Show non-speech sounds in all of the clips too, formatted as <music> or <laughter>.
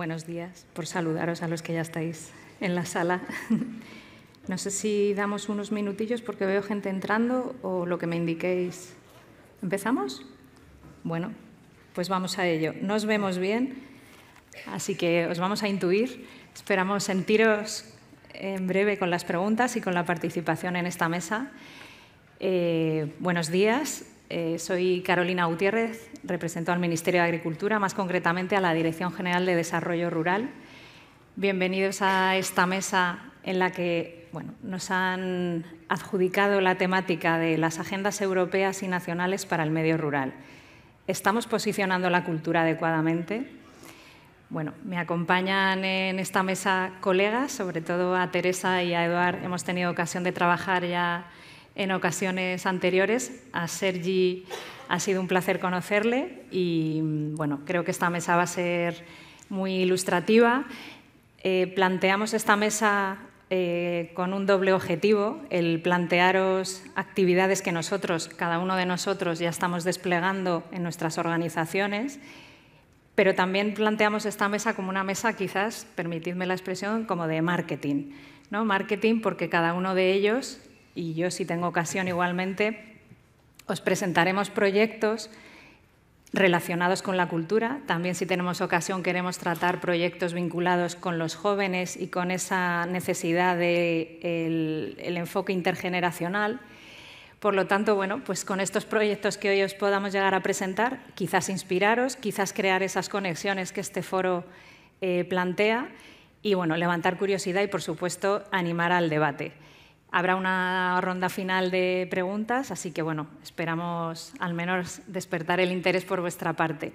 Buenos días, por saludaros a los que ya estáis en la sala. <laughs> No sé si damos unos minutillos porque veo gente entrando o lo que me indiquéis. ¿Empezamos? Bueno, pues vamos a ello. Nos vemos bien, así que os vamos a intuir. Esperamos sentiros en breve con las preguntas y con la participación en esta mesa. Eh, buenos días. Eh, soy Carolina Gutiérrez, represento al Ministerio de Agricultura, más concretamente a la Dirección General de Desarrollo Rural. Bienvenidos a esta mesa en la que nos han adjudicado la temática de las agendas europeas y nacionales para el medio rural. ¿Estamos posicionando la cultura adecuadamente? Bueno, me acompañan en esta mesa colegas, sobre todo a Teresa y a Eduard. Hemos tenido ocasión de trabajar ya en ocasiones anteriores. A Sergi ha sido un placer conocerle y bueno, creo que esta mesa va a ser muy ilustrativa. Eh, planteamos esta mesa eh, con un doble objetivo, el plantearos actividades que nosotros, cada uno de nosotros, ya estamos desplegando en nuestras organizaciones, pero también planteamos esta mesa como una mesa, quizás, permitidme la expresión, como de marketing. ¿no? Marketing porque cada uno de ellos y yo si tengo ocasión igualmente, os presentaremos proyectos relacionados con la cultura. También si tenemos ocasión queremos tratar proyectos vinculados con los jóvenes y con esa necesidad del de enfoque intergeneracional. Por lo tanto, pues con estos proyectos que hoy os podamos llegar a presentar, quizás inspiraros, quizás crear esas conexiones que este foro eh, plantea y bueno, levantar curiosidad y por supuesto animar al debate. Habrá una ronda final de preguntas, así que bueno, esperamos al menos despertar el interés por vuestra parte.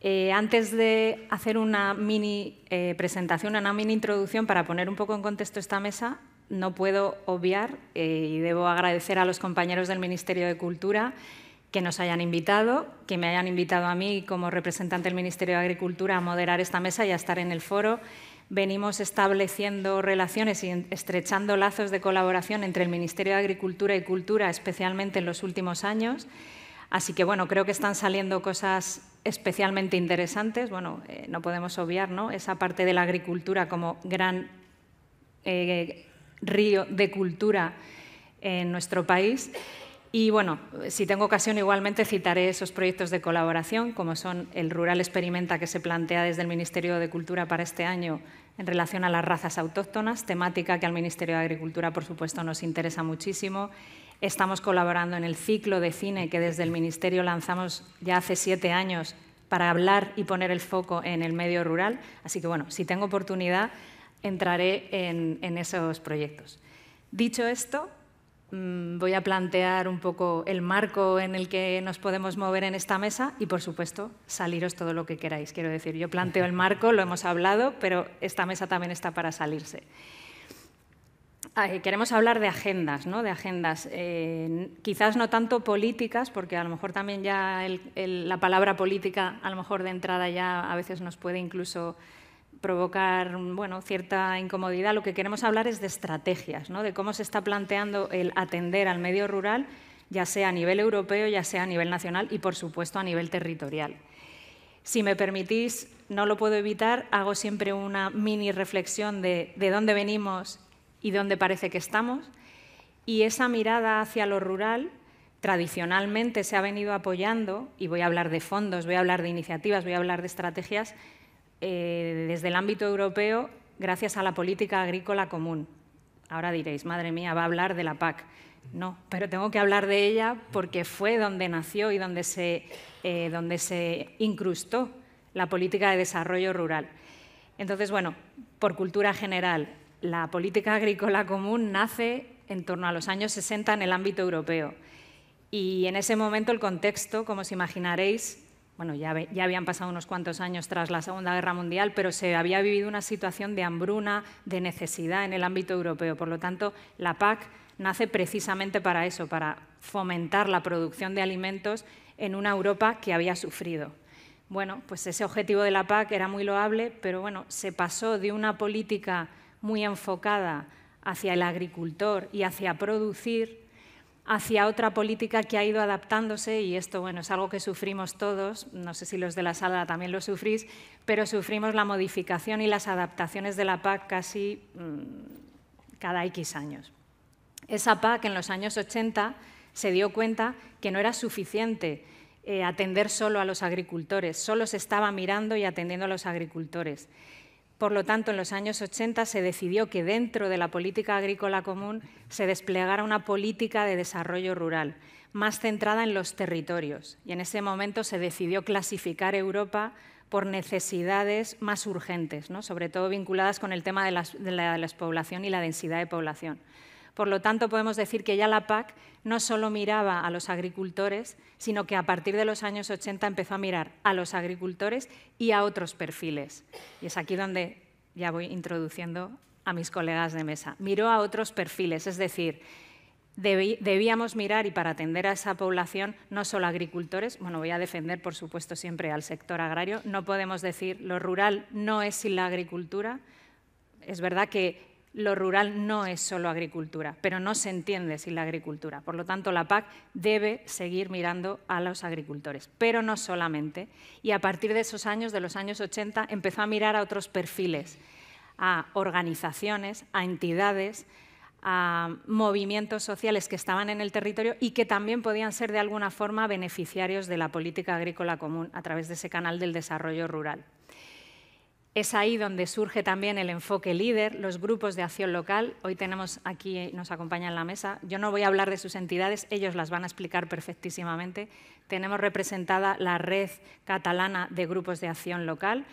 Eh, antes de hacer una mini eh, presentación, una mini introducción para poner un poco en contexto esta mesa, no puedo obviar eh, y debo agradecer a los compañeros del Ministerio de Cultura que nos hayan invitado, que me hayan invitado a mí como representante del Ministerio de Agricultura a moderar esta mesa y a estar en el foro. Venimos estableciendo relaciones y estrechando lazos de colaboración entre el Ministerio de Agricultura y Cultura, especialmente en los últimos años. Así que, bueno, creo que están saliendo cosas especialmente interesantes. Bueno, eh, no podemos obviar ¿no? esa parte de la agricultura como gran eh, río de cultura en nuestro país. Y bueno, si tengo ocasión igualmente citaré esos proyectos de colaboración, como son el Rural Experimenta que se plantea desde el Ministerio de Cultura para este año en relación a las razas autóctonas, temática que al Ministerio de Agricultura, por supuesto, nos interesa muchísimo. Estamos colaborando en el ciclo de cine que desde el Ministerio lanzamos ya hace siete años para hablar y poner el foco en el medio rural. Así que bueno, si tengo oportunidad, entraré en, en esos proyectos. Dicho esto, Mm, voy a plantear un poco el marco en el que nos podemos mover en esta mesa y, por supuesto, saliros todo lo que queráis. Quiero decir, yo planteo el marco, lo hemos hablado, pero esta mesa también está para salirse. Ah, queremos hablar de agendas, ¿no? De agendas, eh, quizás no tanto políticas, porque a lo mejor también ya la palabra política, a lo mejor de entrada ya a veces nos puede incluso provocar bueno, cierta incomodidad, lo que queremos hablar es de estrategias, ¿no? de cómo se está planteando el atender al medio rural, ya sea a nivel europeo, ya sea a nivel nacional y, por supuesto, a nivel territorial. Si me permitís, no lo puedo evitar, hago siempre una mini reflexión de, de dónde venimos y dónde parece que estamos. Y esa mirada hacia lo rural tradicionalmente se ha venido apoyando, y voy a hablar de fondos, voy a hablar de iniciativas, voy a hablar de estrategias, eh, desde el ámbito europeo gracias a la política agrícola común. Ahora diréis, madre mía, va a hablar de la PAC. No, pero tengo que hablar de ella porque fue donde nació y donde se, eh, donde se incrustó la política de desarrollo rural. Entonces, bueno, por cultura general, la política agrícola común nace en torno a los años 60 en el ámbito europeo. Y en ese momento el contexto, como os imaginaréis, bueno, ya, habían pasado unos cuantos años tras la Segunda Guerra Mundial, pero se había vivido una situación de hambruna, de necesidad en el ámbito europeo. Por lo tanto, la PAC nace precisamente para eso, para fomentar la producción de alimentos en una Europa que había sufrido. Bueno, pues ese objetivo de la PAC era muy loable, pero bueno, se pasó de una política muy enfocada hacia el agricultor y hacia producir hacia otra política que ha ido adaptándose, y esto bueno, es algo que sufrimos todos, no sé si los de la sala también lo sufrís, pero sufrimos la modificación y las adaptaciones de la PAC casi mm, cada X años. Esa PAC en los años 80 se dio cuenta que no era suficiente eh, atender solo a los agricultores, solo se estaba mirando y atendiendo a los agricultores. Por lo tanto, en los años 80 se decidió que dentro de la política agrícola común se desplegara una política de desarrollo rural, más centrada en los territorios. Y en ese momento se decidió clasificar Europa por necesidades más urgentes, ¿no? sobre todo vinculadas con el tema de, de la despoblación y la densidad de población. Por lo tanto, podemos decir que ya la PAC no solo miraba a los agricultores, sino que a partir de los años 80 empezó a mirar a los agricultores y a otros perfiles. Y es aquí donde ya voy introduciendo a mis colegas de mesa. Miró a otros perfiles, es decir, debíamos mirar y para atender a esa población no solo agricultores, bueno, voy a defender por supuesto siempre al sector agrario, no podemos decir lo rural no es sin la agricultura. Es verdad que lo rural no es solo agricultura, pero no se entiende sin la agricultura. Por lo tanto, la PAC debe seguir mirando a los agricultores, pero no solamente. Y a partir de esos años, de los años 80, empezó a mirar a otros perfiles, a organizaciones, a entidades, a movimientos sociales que estaban en el territorio y que también podían ser de alguna forma beneficiarios de la política agrícola común a través de ese canal del desarrollo rural. Es ahí donde surge también el enfoque líder, los grupos de acción local. Hoy tenemos aquí, eh, nos acompaña en la mesa. Yo no voy a hablar de sus entidades, ellos las van a explicar perfectísimamente. Tenemos representada la red catalana de grupos de acción local.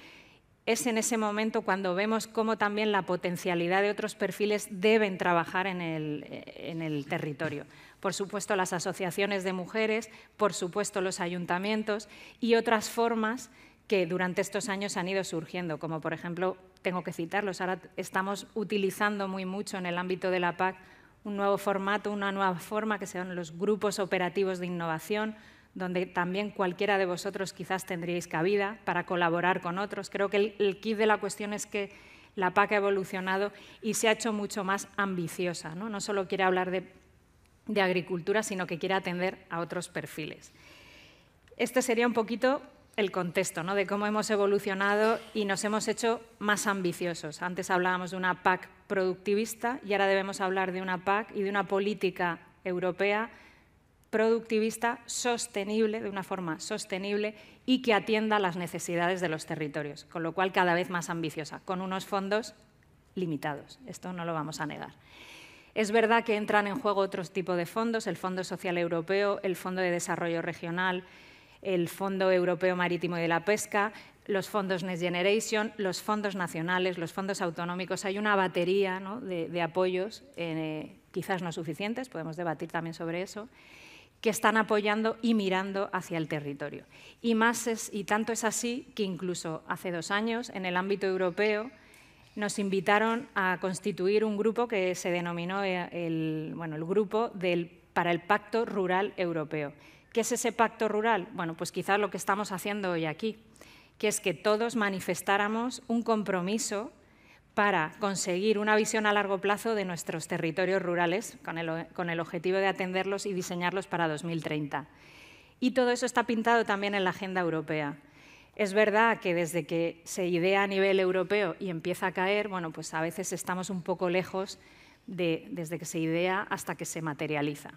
Es en ese momento cuando vemos cómo también la potencialidad de otros perfiles deben trabajar en el, eh, territorio por supuesto las asociaciones de mujeres, por supuesto los ayuntamientos y otras formas que durante estos años han ido surgiendo, como por ejemplo, tengo que citarlos, ahora estamos utilizando muy mucho en el ámbito de la PAC un nuevo formato, una nueva forma que sean los grupos operativos de innovación, donde también cualquiera de vosotros quizás tendríais cabida para colaborar con otros. Creo que el, kit de la cuestión es que la PAC ha evolucionado y se ha hecho mucho más ambiciosa. No, no solo quiere hablar de, de agricultura, sino que quiere atender a otros perfiles. Este sería un poquito el contexto, ¿no? de cómo hemos evolucionado y nos hemos hecho más ambiciosos. Antes hablábamos de una PAC productivista y ahora debemos hablar de una PAC y de una política europea productivista, sostenible, de una forma sostenible y que atienda las necesidades de los territorios, con lo cual cada vez más ambiciosa, con unos fondos limitados. Esto no lo vamos a negar. Es verdad que entran en juego otros tipos de fondos, el Fondo Social Europeo, el Fondo de Desarrollo Regional, el Fondo Europeo Marítimo y de la Pesca, los fondos Next Generation, los fondos nacionales, los fondos autonómicos. Hay una batería de, apoyos, eh, quizás no suficientes, podemos debatir también sobre eso, que están apoyando y mirando hacia el territorio. Y, y tanto es así que incluso hace dos años, en el ámbito europeo, nos invitaron a constituir un grupo que se denominó eh, el, Grupo para el Pacto Rural Europeo ¿Qué es ese pacto rural? Bueno, pues quizás lo que estamos haciendo hoy aquí, que es que todos manifestáramos un compromiso para conseguir una visión a largo plazo de nuestros territorios rurales, con el, objetivo de atenderlos y diseñarlos para 2030. Y todo eso está pintado también en la agenda europea. Es verdad que desde que se idea a nivel europeo y empieza a caer, bueno, pues a veces estamos un poco lejos de, desde que se idea hasta que se materializa.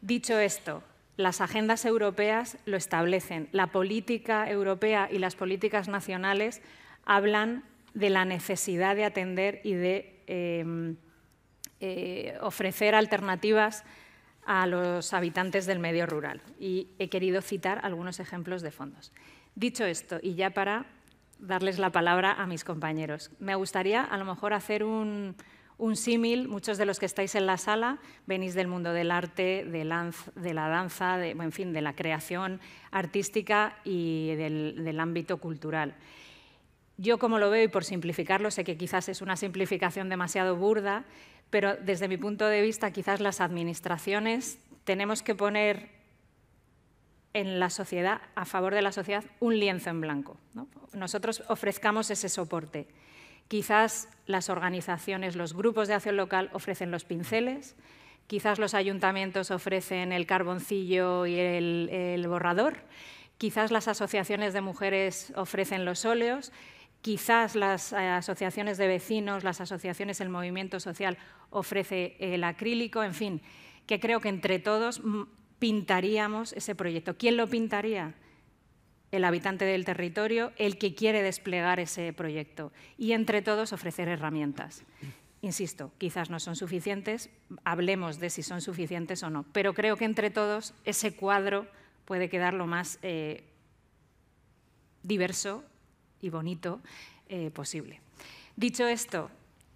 Dicho esto, las agendas europeas lo establecen. La política europea y las políticas nacionales hablan de la necesidad de atender y de em, eh, ofrecer alternativas a los habitantes del medio rural. Y he querido citar algunos ejemplos de fondos. Dicho esto, y ya para darles la palabra a mis compañeros, me gustaría a lo mejor hacer un, un símil, muchos de los que estáis en la sala venís del mundo del arte, de la danza, de, en fin, de la creación artística y del, ámbito cultural. Yo como lo veo, y por simplificarlo, sé que quizás es una simplificación demasiado burda, pero desde mi punto de vista quizás las administraciones tenemos que poner en la sociedad, a favor de la sociedad, un lienzo en blanco. Nosotros ofrezcamos ese soporte. Quizás las organizaciones, los grupos de acción local ofrecen los pinceles, quizás los ayuntamientos ofrecen el carboncillo y el, borrador, quizás las asociaciones de mujeres ofrecen los óleos, quizás las asociaciones de vecinos, las asociaciones el movimiento social ofrece el acrílico, en fin, que creo que entre todos pintaríamos ese proyecto. ¿Quién lo pintaría? el habitante del territorio, el que quiere desplegar ese proyecto y entre todos ofrecer herramientas. Insisto, quizás no son suficientes, hablemos de si son suficientes o no, pero creo que entre todos ese cuadro puede quedar lo más eh, diverso y bonito eh, posible. Dicho esto,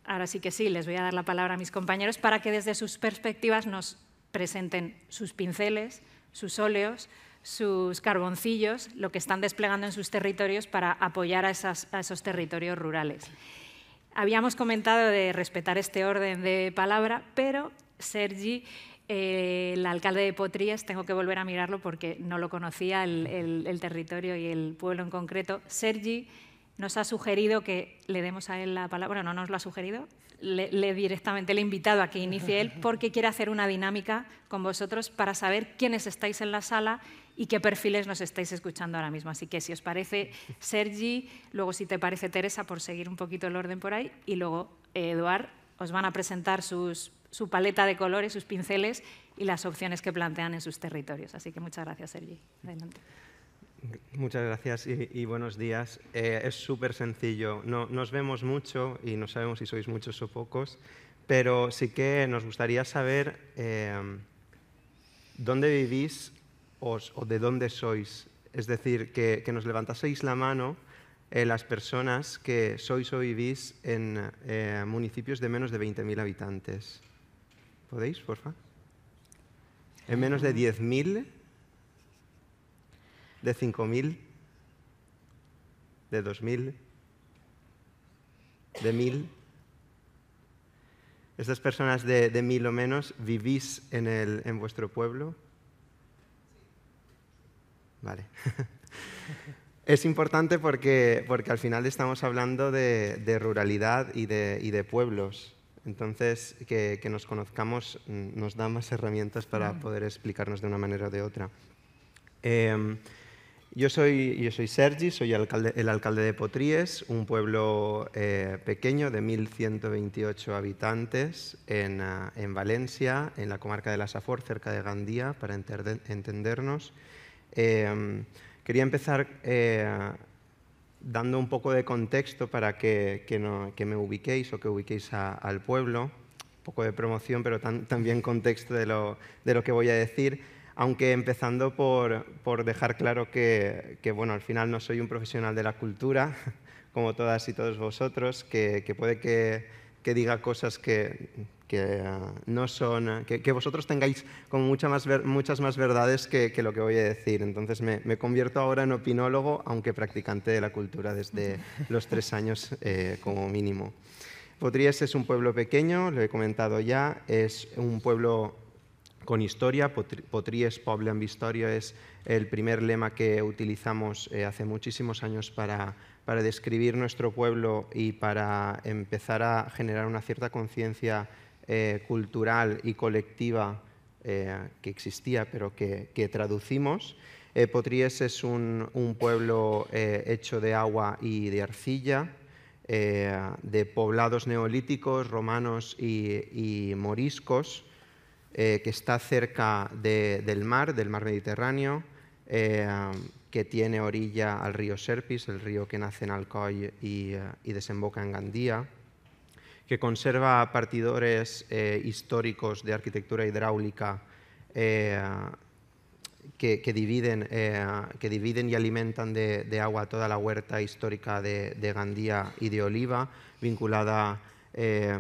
ahora sí que sí, les voy a dar la palabra a mis compañeros para que desde sus perspectivas nos presenten sus pinceles, sus óleos, sus carboncillos, lo que están desplegando en sus territorios para apoyar a, esos territorios rurales. Habíamos comentado de respetar este orden de palabra, pero Sergi eh, el alcalde de Potrías, tengo que volver a mirarlo porque no lo conocía el, territorio y el pueblo en concreto. Sergi nos ha sugerido que le demos a él la palabra, bueno, no nos lo ha sugerido, le, directamente le he invitado a que inicie él porque quiere hacer una dinámica con vosotros para saber quiénes estáis en la sala y qué perfiles nos estáis escuchando ahora mismo. Así que si os parece, Sergi, luego si te parece Teresa, por seguir un poquito el orden por ahí, y luego eh, Eduard, os van a presentar su paleta de colores, sus pinceles y las opciones que plantean en sus territorios. Así que muchas gracias, Sergi. Adelante. Muchas gracias y, buenos días. Eh, es súper sencillo. nos vemos mucho y no sabemos si sois muchos o pocos, pero sí que nos gustaría saber eh, dónde vivís os, o de dónde sois. Es decir, que, nos levantaseis la mano eh, las personas que sois o vivís en eh, municipios de menos de 20.000 habitantes. ¿Podéis, porfa? ¿En menos de 10.000? ¿De 5.000? ¿De 2.000? ¿De 1.000? Estas personas de, de mil o menos, ¿vivís en vuestro pueblo? Vale. <laughs> es importante porque, porque al final estamos hablando de, ruralidad y de, y de, pueblos. Entonces, que, que, nos conozcamos mm, nos da más herramientas para mm. poder explicarnos de una manera o de otra. Em, yo soy, yo soy Sergi, soy alcalde, el alcalde de Potríes, un pueblo eh, pequeño de 1.128 habitantes en, ah, en, Valencia, en la comarca de la Safor, cerca de Gandía, para entendernos. Em, quería empezar eh, dando un poco de contexto para que, que, me ubiquéis o que ubiquéis al pueblo, un poco de promoción, pero también contexto de lo, de lo, que voy a decir, aunque empezando por, por dejar claro que, que, bueno, al final no soy un profesional de la cultura, <laughs> como todas y todos vosotros, que, puede que, diga cosas que que, eh, no son, eh, que, que, vosotros tengáis como mucha más muchas más verdades que, que, lo que voy a decir. Entonces me, me, convierto ahora en opinólogo, aunque practicante de la cultura desde <laughs> los tres años eh, como mínimo. Potríes es un pueblo pequeño, lo he comentado ya, es un pueblo con historia. Potríes Poble amb Historia es el primer lema que utilizamos hace muchísimos años para, para describir nuestro pueblo y para empezar a generar una cierta conciencia eh, cultural y colectiva eh, que existía, pero que, traducimos. Eh, es un, pueblo eh, hecho de agua y de arcilla, de poblados neolíticos, romanos y, moriscos, que está cerca del mar, del mar Mediterráneo, que tiene orilla al río Serpis, el río que nace en Alcoy y, y desemboca en Gandía que conserva partidores eh, históricos de arquitectura hidráulica eh, que, que, dividen, eh, que, dividen, y alimentan de, agua toda la huerta histórica de, Gandía y de Oliva, vinculada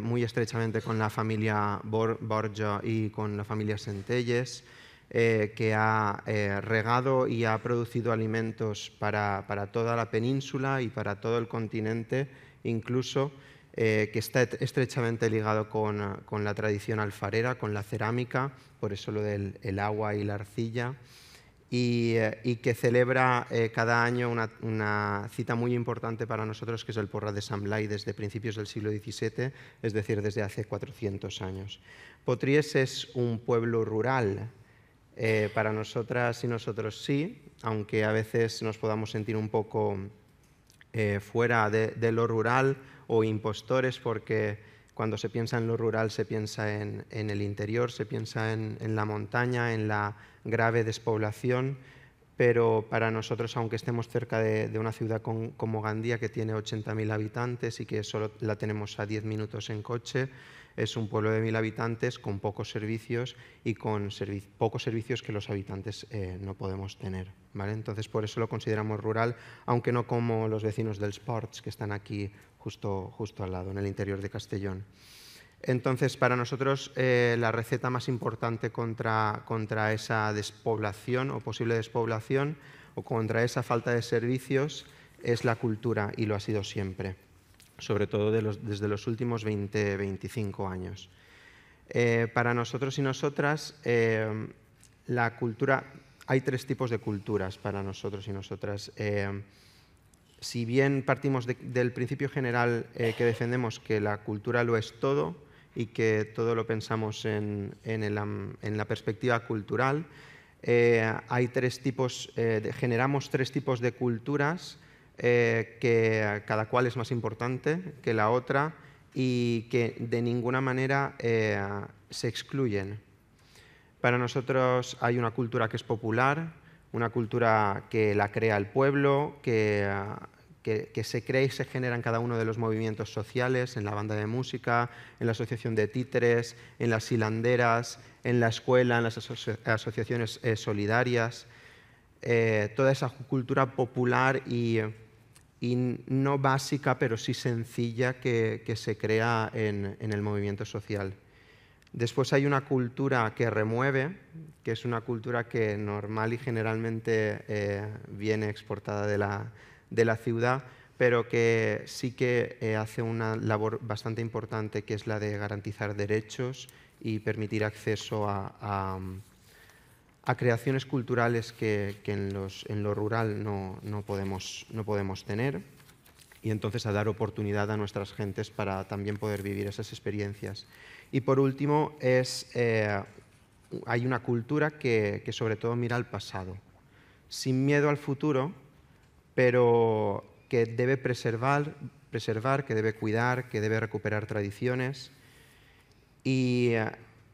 muy estrechamente con la familia Borja y con la familia Centelles. que ha regado y ha producido alimentos para, para, toda la península y para todo el continente, incluso eh, que está estrechamente ligado con, la tradición alfarera, con la cerámica, por eso lo del agua y la arcilla, y, eh, que celebra eh, cada año una, cita muy importante para nosotros, que es el Porra de San Blai desde principios del siglo XVII, es decir, desde hace 400 años. Potries es un pueblo rural, para nosotras y nosotros sí, aunque a veces nos podamos sentir un poco fuera de lo rural, o impostores porque cuando se piensa en lo rural se piensa en, el interior, se piensa en, la montaña, en la grave despoblación, pero para nosotros, aunque estemos cerca de, una ciudad como Gandía, que tiene 80.000 habitantes y que solo la tenemos a 10 minutos en coche, es un pueblo de 1.000 habitantes con pocos servicios y con pocos servicios que los habitantes eh, no podemos tener. ¿vale? Entonces, por eso lo consideramos rural, aunque no como los vecinos del Sports, que están aquí justo, al lado, en el interior de Castellón. Entonces, para nosotros eh, la receta más importante contra, contra esa despoblación o posible despoblación o contra esa falta de servicios es la cultura y lo ha sido siempre, sobre todo desde los últimos 20-25 años. Eh, para nosotros y nosotras, eh, la cultura, hay tres tipos de culturas para nosotros y nosotras si bien partimos del principio general eh, que defendemos, que la cultura lo es todo y que todo lo pensamos en, la perspectiva cultural, eh, hay tres tipos, eh, generamos tres tipos de culturas, que cada cual es más importante que la otra y que de ninguna manera se excluyen. Para nosotros hay una cultura que es popular, una cultura que la crea el pueblo, que que, se crea y se genera en cada uno de los movimientos sociales, en la banda de música, en la asociación de títeres, en las hilanderas, en la escuela, en las asociaciones eh, solidarias, eh, toda esa cultura popular y, no básica, pero sí sencilla que, se crea en, el movimiento social. Después hay una cultura que remueve, que es una cultura que normal y generalmente eh, viene exportada de la, de la ciudad, pero que sí que eh, hace una labor bastante importante, que es la de garantizar derechos y permitir acceso a, creaciones culturales que, en, lo rural no, podemos, no podemos tener y entonces a dar oportunidad a nuestras gentes para también poder vivir esas experiencias. Y por último, es, eh, hay una cultura que, que sobre todo mira al pasado. Sin miedo al futuro, pero que debe preservar, preservar, que debe cuidar, que debe recuperar tradiciones y,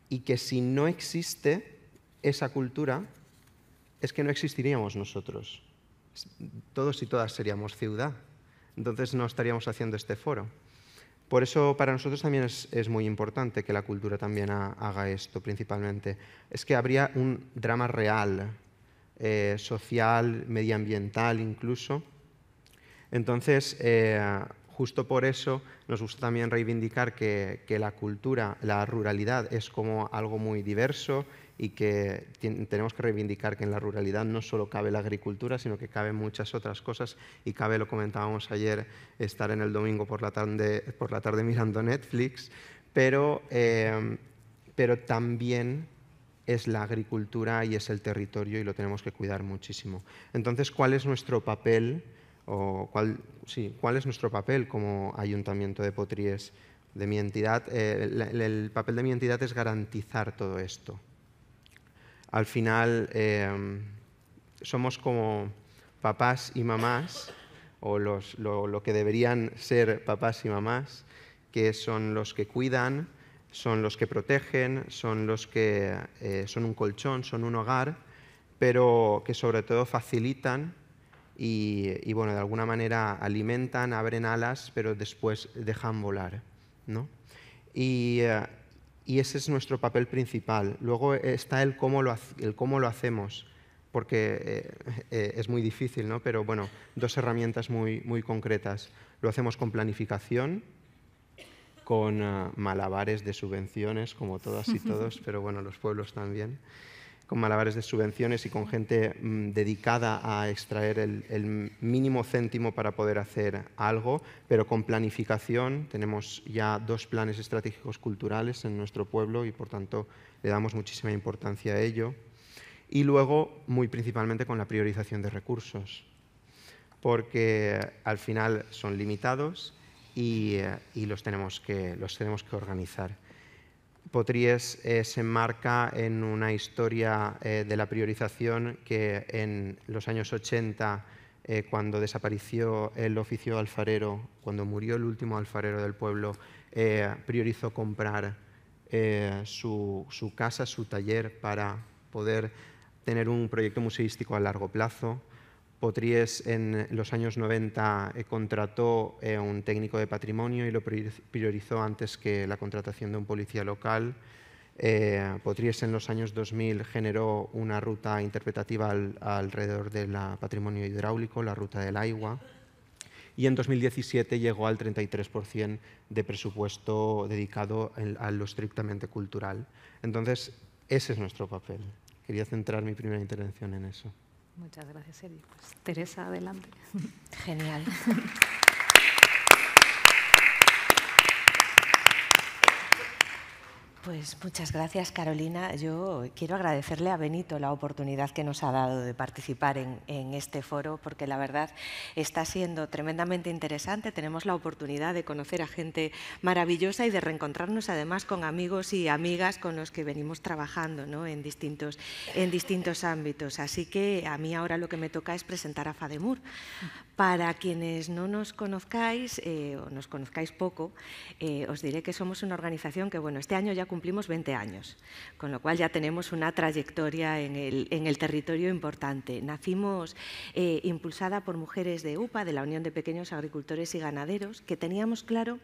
y que si no existe esa cultura, es que no existiríamos nosotros. Todos y todas seríamos ciudad, entonces no estaríamos haciendo este foro. Por eso para nosotros también es, es muy importante que la cultura también haga esto principalmente. Es que habría un drama real eh, social, medioambiental incluso. Entonces, eh, justo por eso nos gusta también reivindicar que, la cultura, la ruralidad es como algo muy diverso y que tenemos que reivindicar que en la ruralidad no solo cabe la agricultura, sino que caben muchas otras cosas y cabe, lo comentábamos ayer, estar en el domingo por la tarde, por la tarde mirando Netflix, pero, eh, pero también es la agricultura y es el territorio y lo tenemos que cuidar muchísimo. Entonces, ¿cuál es nuestro papel? O cuál, sí, ¿cuál es nuestro papel como ayuntamiento de Potríes? De mi entidad, eh, el, papel de mi entidad es garantizar todo esto. Al final, em, somos como papás y mamás, o los, lo que deberían ser papás y mamás, que son los que cuidan, son los que protegen, son los que eh, son un colchón, son un hogar, pero que sobre todo facilitan y, de alguna manera alimentan, abren alas, pero después dejan volar. ¿no? Y, eh, ese es nuestro papel principal. Luego está el cómo lo, el cómo lo hacemos, porque eh, es muy difícil, ¿no? pero bueno, dos herramientas muy concretas. Lo hacemos con planificación, con ah, malabares de subvenciones, como todas y todos, <laughs> pero bueno, los pueblos también, con malabares de subvenciones y con gente mm, dedicada a extraer el, el, mínimo céntimo para poder hacer algo, pero con planificación. Tenemos ya dos planes estratégicos culturales en nuestro pueblo y por tanto le damos muchísima importancia a ello. Y luego, muy principalmente, con la priorización de recursos, porque al final son limitados y, eh, los, tenemos que, organizar. Potries eh, se enmarca en una historia eh, de la priorización que en los años 80, cuando desapareció el oficio alfarero, cuando murió el último alfarero del pueblo, priorizó comprar su casa, su taller, para poder tener un proyecto museístico a largo plazo Potries en los años 90 eh, contrató eh, a un técnico de patrimonio y lo priorizó antes que la contratación de un policía local. Eh, Potries en los años 2000 generó una ruta interpretativa alrededor del patrimonio hidráulico, la ruta del agua. Y en 2017 llegó al 33% de presupuesto dedicado a lo estrictamente cultural. Entonces, ese es nuestro papel. Quería centrar mi primera intervención en eso. Muchas gracias, Eric. Pues, Teresa, adelante. Genial. <laughs> Pues muchas gracias, Carolina. Yo quiero agradecerle a Benito la oportunidad que nos ha dado de participar en, este foro, porque la verdad está siendo tremendamente interesante. Tenemos la oportunidad de conocer a gente maravillosa y de reencontrarnos además con amigos y amigas con los que venimos trabajando en, distintos, en distintos ámbitos. Así que a mí ahora lo que me toca es presentar a FADEMUR, para quienes no nos conozcáis eh, o nos conozcáis poco, eh, os diré que somos una organización que bueno, este año ya cumplimos 20 años, con lo cual ya tenemos una trayectoria en el, territorio importante. Nacimos eh, impulsada por mujeres de UPA, de la Unión de Pequeños Agricultores y Ganaderos, que teníamos claro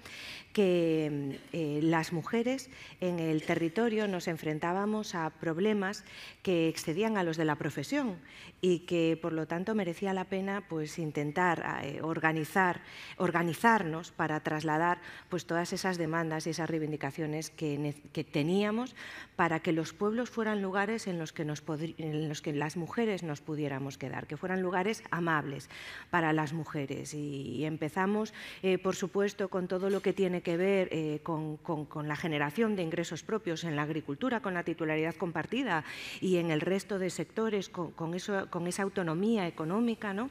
que las mujeres en el territorio nos enfrentábamos a problemas que excedían a los de la profesión y que por lo tanto merecía la pena pues intentar ah, eh, organizar, organizarnos para trasladar pues todas esas demandas y esas reivindicaciones que, que teníamos para que los pueblos fueran lugares en los, que nos en los que las mujeres nos pudiéramos quedar, que fueran lugares amables para las mujeres. Y, empezamos, eh, por supuesto, con todo lo que tiene que ver eh, con, con, la generación de ingresos propios en la agricultura, con la titularidad compartida y en el resto de sectores, con eso con esa autonomía económica, ¿no?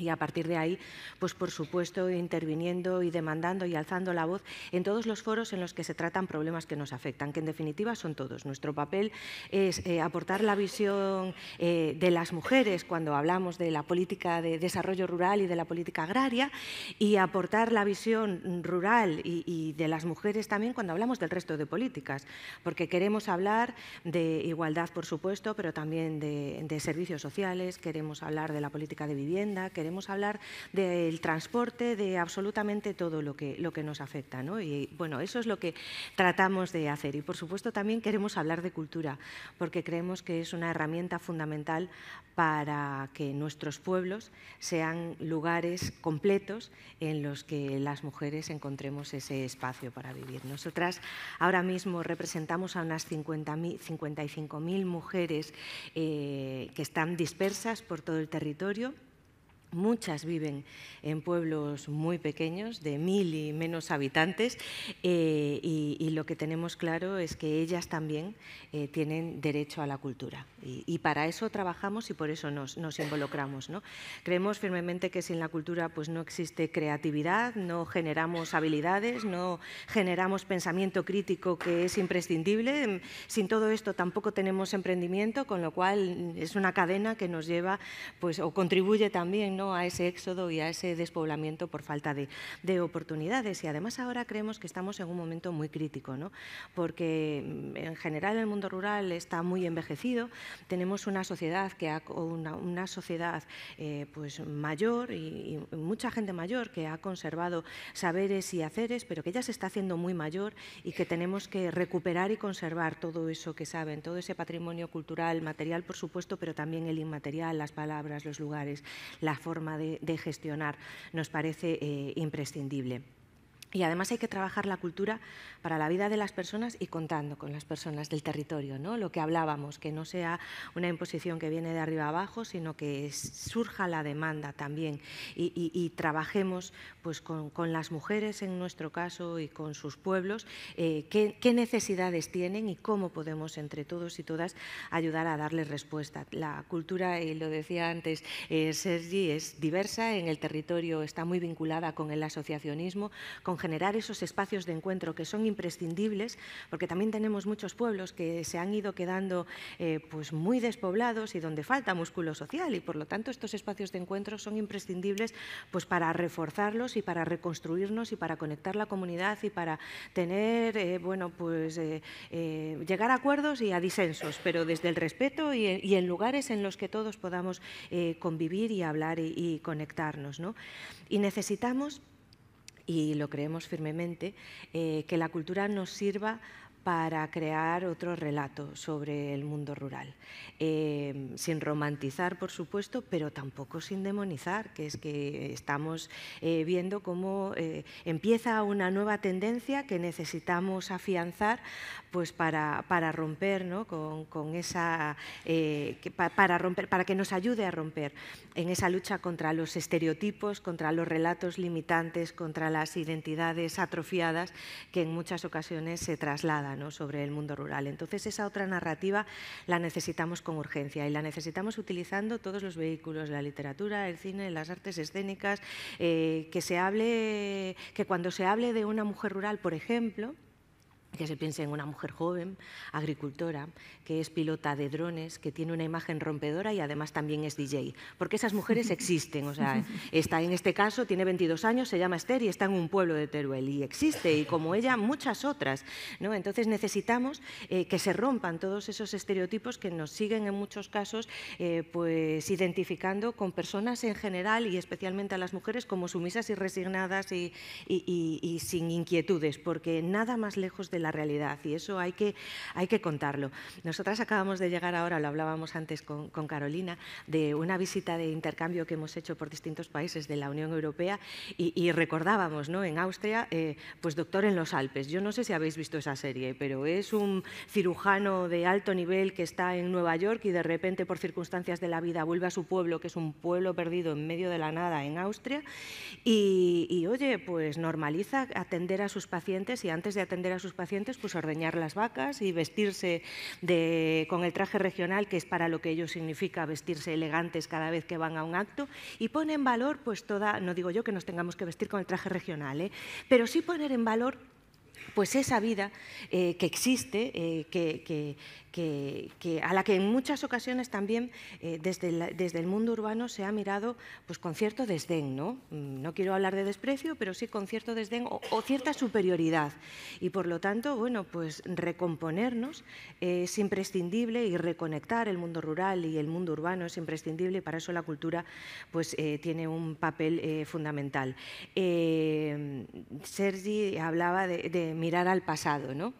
Y a partir de ahí, pues por supuesto, interviniendo y demandando y alzando la voz en todos los foros en los que se tratan problemas que nos afectan, que en definitiva son todos. Nuestro papel es eh, aportar la visión eh, de las mujeres cuando hablamos de la política de desarrollo rural y de la política agraria y aportar la visión rural y, de las mujeres también cuando hablamos del resto de políticas, porque queremos hablar de igualdad, por supuesto, pero también de, de servicios sociales, queremos hablar de la política de vivienda, Queremos hablar del transporte, de absolutamente todo lo que, lo que nos afecta. Y bueno, eso es lo que tratamos de hacer. Y por supuesto también queremos hablar de cultura, porque creemos que es una herramienta fundamental para que nuestros pueblos sean lugares completos en los que las mujeres encontremos ese espacio para vivir. Nosotras ahora mismo representamos a unas 55.000 mujeres eh, que están dispersas por todo el territorio Muchas viven en pueblos muy pequeños, de mil y menos habitantes, eh, y, lo que tenemos claro es que ellas también eh, tienen derecho a la cultura. Y, para eso trabajamos y por eso nos, involucramos. ¿no? Creemos firmemente que sin la cultura pues, no existe creatividad, no generamos habilidades, no generamos pensamiento crítico que es imprescindible. Sin todo esto tampoco tenemos emprendimiento, con lo cual es una cadena que nos lleva pues, o contribuye también a ese éxodo y a ese despoblamiento por falta de, oportunidades. Y además ahora creemos que estamos en un momento muy crítico, porque mm, en general el mundo rural está muy envejecido, tenemos una sociedad, que una, sociedad eh, pues mayor y, y mucha gente mayor que ha conservado saberes y haceres, pero que ya se está haciendo muy mayor y que tenemos que recuperar y conservar todo eso que saben, todo ese patrimonio cultural, material, por supuesto, pero también el inmaterial, las palabras, los lugares, la forma forma de, gestionar nos parece eh, imprescindible. Y además hay que trabajar la cultura para la vida de las personas y contando con las personas del territorio, ¿no? Lo que hablábamos, que no sea una imposición que viene de arriba abajo, sino que surja la demanda también y, trabajemos pues, con, las mujeres en nuestro caso y con sus pueblos, eh, qué, necesidades tienen y cómo podemos entre todos y todas ayudar a darles respuesta. La cultura, y lo decía antes eh, Sergi, es diversa en el territorio, está muy vinculada con el asociacionismo, con generar esos espacios de encuentro que son imprescindibles, porque también tenemos muchos pueblos que se han ido quedando eh, pues muy despoblados y donde falta músculo social y por lo tanto estos espacios de encuentro son imprescindibles pues para reforzarlos y para reconstruirnos y para conectar la comunidad y para tener eh, bueno pues eh, llegar a acuerdos y a disensos, pero desde el respeto y, en lugares en los que todos podamos convivir y hablar y, conectarnos. Y necesitamos y lo creemos firmemente, eh, que la cultura nos sirva para crear otro relato sobre el mundo rural. Eh, sin romantizar, por supuesto, pero tampoco sin demonizar, que es que estamos eh, viendo cómo eh, empieza una nueva tendencia que necesitamos afianzar pues para, para romper con, esa para romper para que nos ayude a romper en esa lucha contra los estereotipos, contra los relatos limitantes, contra las identidades atrofiadas que en muchas ocasiones se trasladan sobre el mundo rural. Entonces esa otra narrativa la necesitamos con urgencia y la necesitamos utilizando todos los vehículos, la literatura, el cine, las artes escénicas, eh, que se que cuando se hable de una mujer rural, por ejemplo, que se piense en una mujer joven, agricultora, que es pilota de drones, que tiene una imagen rompedora y además también es DJ. Porque esas mujeres <laughs> existen. O sea, está en este caso, tiene 22 años, se llama Esther y está en un pueblo de Teruel. Y existe, y como ella, muchas otras. ¿no? Entonces necesitamos eh, que se rompan todos esos estereotipos que nos siguen en muchos casos eh, pues identificando con personas en general y especialmente a las mujeres como sumisas y resignadas y, y, y sin inquietudes. Porque nada más lejos de la realidad y eso hay que, hay que contarlo. Nosotras acabamos de llegar ahora, lo hablábamos antes con, con Carolina, de una visita de intercambio que hemos hecho por distintos países de la Unión Europea y, recordábamos, ¿no? En Austria, eh, pues Doctor en los Alpes. Yo no sé si habéis visto esa serie, pero es un cirujano de alto nivel que está en Nueva York y de repente por circunstancias de la vida vuelve a su pueblo, que es un pueblo perdido en medio de la nada en Austria, y, y oye, pues normaliza atender a sus pacientes y antes de atender a sus pacientes pues ordeñar las vacas y vestirse con el traje regional, que es para lo que ellos significa vestirse elegantes cada vez que van a un acto, y pone en valor pues toda, no digo yo que nos tengamos que vestir con el traje regional, ¿eh? pero sí poner en valor pues esa vida eh, que existe, eh, que, que, a la que en muchas ocasiones también eh, desde, el mundo urbano se ha mirado pues, con cierto desdén. ¿no? Mm, no quiero hablar de desprecio, pero sí con cierto desdén o, cierta superioridad. Y por lo tanto, bueno, pues recomponernos eh, es imprescindible y reconectar el mundo rural y el mundo urbano es imprescindible y para eso la cultura pues, eh, tiene un papel fundamental. Sergi hablaba de, de mirar al pasado, ¿no?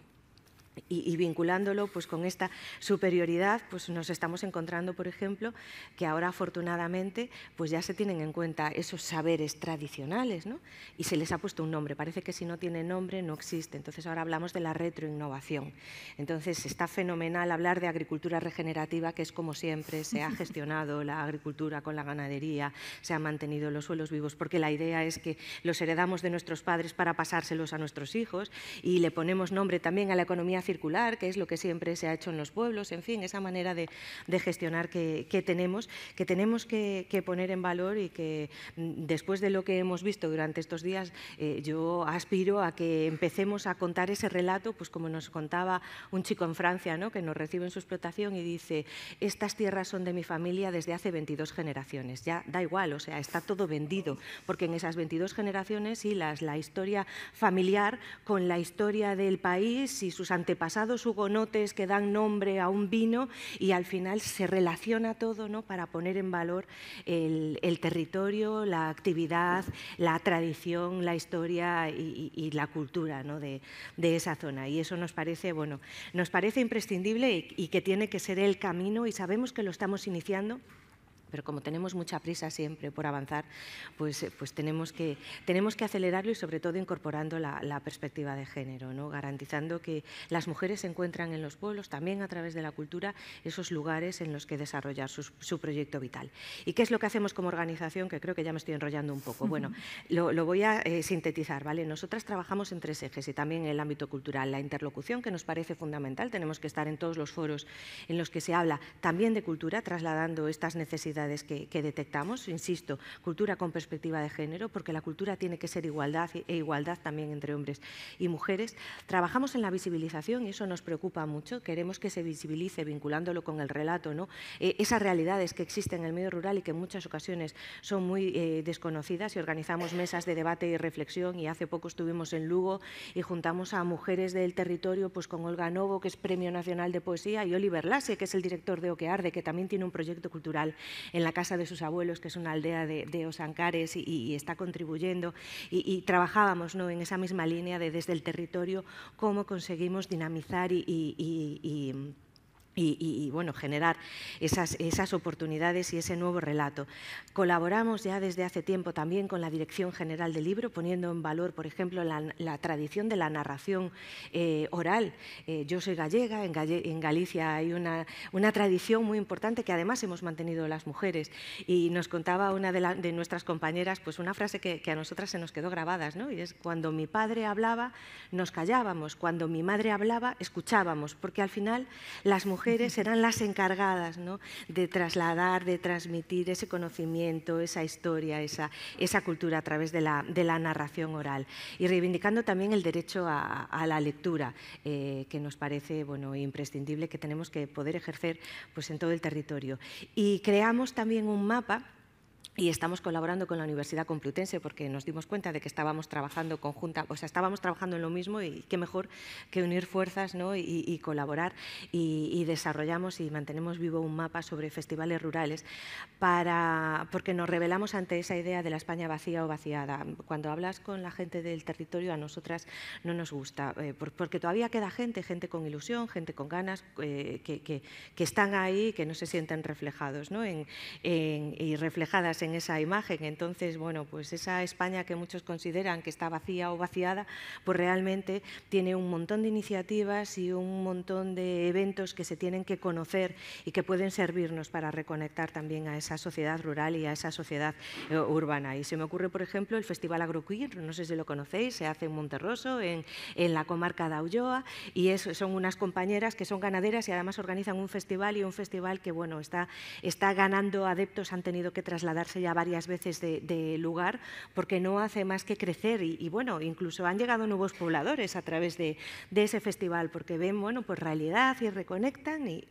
Y, vinculándolo pues, con esta superioridad, pues, nos estamos encontrando, por ejemplo, que ahora afortunadamente pues, ya se tienen en cuenta esos saberes tradicionales ¿no? y se les ha puesto un nombre. Parece que si no tiene nombre no existe. Entonces ahora hablamos de la retroinnovación. Entonces está fenomenal hablar de agricultura regenerativa, que es como siempre, se ha <laughs> gestionado la agricultura con la ganadería, se han mantenido los suelos vivos, porque la idea es que los heredamos de nuestros padres para pasárselos a nuestros hijos y le ponemos nombre también a la economía circular, que es lo que siempre se ha hecho en los pueblos, en fin, esa manera de, de gestionar que, tenemos, que tenemos que, poner en valor y que mm, después de lo que hemos visto durante estos días, eh, yo aspiro a que empecemos a contar ese relato, pues como nos contaba un chico en Francia, ¿no? que nos recibe en su explotación y dice, estas tierras son de mi familia desde hace 22 generaciones, ya da igual, o sea, está todo vendido, porque en esas 22 generaciones las la historia familiar con la historia del país y sus antecedentes Pasados hugonotes que dan nombre a un vino y al final se relaciona todo ¿no? para poner en valor el, territorio, la actividad, la tradición, la historia y, la cultura de, esa zona. Y eso nos parece, bueno, nos parece imprescindible y que tiene que ser el camino y sabemos que lo estamos iniciando pero como tenemos mucha prisa siempre por avanzar, pues, eh, pues tenemos, que, tenemos que acelerarlo y sobre todo incorporando la, perspectiva de género, ¿no? garantizando que las mujeres se encuentran en los pueblos, también a través de la cultura, esos lugares en los que desarrollar su, proyecto vital. ¿Y qué es lo que hacemos como organización? Que creo que ya me estoy enrollando un poco. Bueno, <laughs> lo, voy a eh, sintetizar. ¿vale? Nosotras trabajamos en tres ejes y también en el ámbito cultural. La interlocución, que nos parece fundamental, tenemos que estar en todos los foros en los que se habla también de cultura, trasladando estas necesidades que, detectamos. Insisto, cultura con perspectiva de género, porque la cultura tiene que ser igualdad e igualdad también entre hombres y mujeres. Trabajamos en la visibilización y eso nos preocupa mucho. Queremos que se visibilice, vinculándolo con el relato, ¿no? E, esas realidades que existen en el medio rural y que en muchas ocasiones son muy eh, desconocidas y organizamos mesas de debate y reflexión y hace poco estuvimos en Lugo y juntamos a mujeres del territorio pues con Olga Novo, que es Premio Nacional de Poesía, y Oliver Lasse, que es el director de Oquearde, que también tiene un proyecto cultural en la casa de sus abuelos, que es una aldea de, Osancares y, está contribuyendo. Y, trabajábamos ¿no? en esa misma línea de desde el territorio cómo conseguimos dinamizar y y, bueno, generar esas, esas, oportunidades y ese nuevo relato. Colaboramos ya desde hace tiempo también con la Dirección General del Libro, poniendo en valor, por ejemplo, la, tradición de la narración eh, oral. Eh, yo soy gallega, en, Galicia hay una, una, tradición muy importante que además hemos mantenido las mujeres. Y nos contaba una de, nuestras compañeras pues una frase que, a nosotras se nos quedó grabada ¿no? y es cuando mi padre hablaba, nos callábamos, cuando mi madre hablaba, escuchábamos, porque al final las mujeres serán eran las encargadas de trasladar, de transmitir ese conocimiento, esa historia, esa, cultura a través de la, de la narración oral. Y reivindicando también el derecho a, la lectura, eh, que nos parece bueno, imprescindible que tenemos que poder ejercer pues, en todo el territorio. Y creamos también un mapa y estamos colaborando con la Universidad Complutense porque nos dimos cuenta de que estábamos trabajando conjunta, o sea, estábamos trabajando en lo mismo y qué mejor que unir fuerzas ¿no? y, colaborar y, desarrollamos y mantenemos vivo un mapa sobre festivales rurales para, porque nos revelamos ante esa idea de la España vacía o vaciada. Cuando hablas con la gente del territorio a nosotras no nos gusta eh, porque todavía queda gente, gente con ilusión, gente con ganas eh, que, que, están ahí que no se sienten reflejados ¿no? En, y reflejadas en esa imagen. Entonces, bueno, pues esa España que muchos consideran que está vacía o vaciada, pues realmente tiene un montón de iniciativas y un montón de eventos que se tienen que conocer y que pueden servirnos para reconectar también a esa sociedad rural y a esa sociedad eh, urbana. Y se me ocurre, por ejemplo, el Festival Agroquir, no sé si lo conocéis, se hace en Monterroso, en, la comarca de Aulloa, y son unas compañeras que son ganaderas y además organizan un festival y un festival que, bueno, está, está ganando adeptos, han tenido que trasladar ya varias veces de, lugar porque no hace más que crecer y, bueno, incluso han llegado nuevos pobladores a través de, de, ese festival porque ven, bueno, pues realidad y reconectan y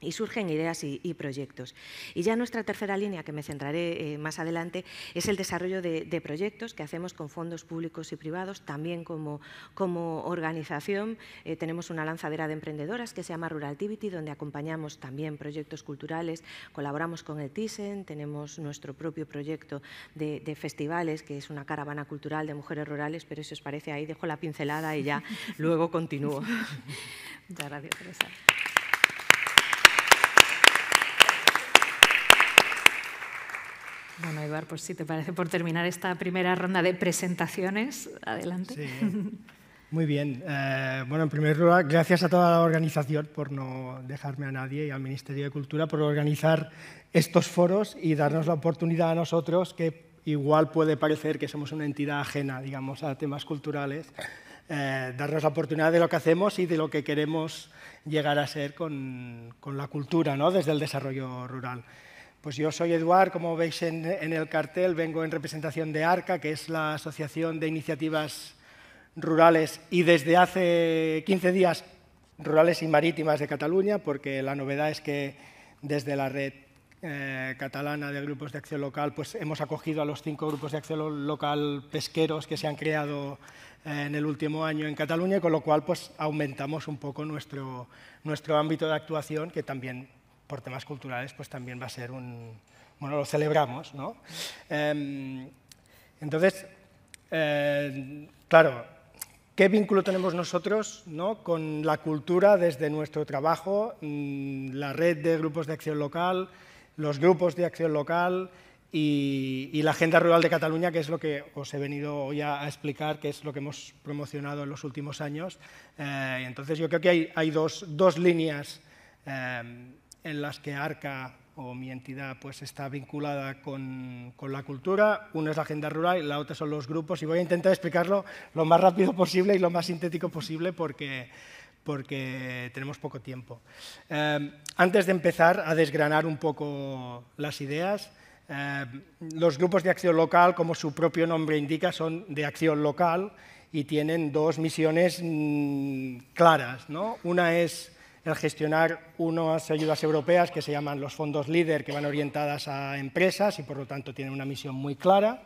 y surgen ideas y, proyectos. Y ya nuestra tercera línea, que me centraré eh, más adelante, es el desarrollo de, proyectos que hacemos con fondos públicos y privados, también como, como organización. Eh, tenemos una lanzadera de emprendedoras que se llama Rural Ruraltivity, donde acompañamos también proyectos culturales, colaboramos con el TISEN, tenemos nuestro propio proyecto de, festivales, que es una caravana cultural de mujeres rurales, pero eso os parece, ahí dejo la pincelada y ya <laughs> luego continúo. Muchas gracias, Bueno, Eduard, pues si te parece, por terminar esta primera ronda de presentaciones, adelante. Sí. Eh. Muy bien. Eh, bueno, en primer lugar, gracias a toda la organización por no dejarme a nadie y al Ministerio de Cultura por organizar estos foros y darnos la oportunidad a nosotros, que igual puede parecer que somos una entidad ajena, digamos, a temas culturales, eh, darnos la oportunidad de lo que hacemos y de lo que queremos llegar a ser con, con la cultura, ¿no? desde el desarrollo rural. Pues yo soy Eduard, como veis en, el cartel, vengo en representación de ARCA, que es la Asociación de Iniciativas Rurales y desde hace 15 días Rurales y Marítimas de Cataluña, porque la novedad es que desde la red eh, catalana de grupos de acción local pues hemos acogido a los cinco grupos de acción local pesqueros que se han creado eh, en el último año en Cataluña, con lo cual pues aumentamos un poco nuestro, nuestro ámbito de actuación, que también por temas culturales, pues también va a ser un... Bueno, lo celebramos, ¿no? Em, entonces, eh, claro, ¿qué vínculo tenemos nosotros ¿no? con la cultura desde nuestro trabajo, mm, la red de grupos de acción local, los grupos de acción local y, la Agenda Rural de Cataluña, que es lo que os he venido hoy a, explicar, que es lo que hemos promocionado en los últimos años. Eh, entonces, yo creo que hay, hay dos, dos líneas eh, en las que Arca o mi entidad pues está vinculada con, con, la cultura, una es la agenda rural y la otra son los grupos y voy a intentar explicarlo lo más rápido posible y lo más sintético posible porque, porque tenemos poco tiempo. Em, antes de empezar a desgranar un poco las ideas, em, los grupos de acción local, como su propio nombre indica, son de acción local y tienen dos misiones mm, claras. ¿no? Una es el gestionar unas ayudas europeas que se llaman los fondos líder, que van orientadas a empresas y por lo tanto tienen una misión muy clara,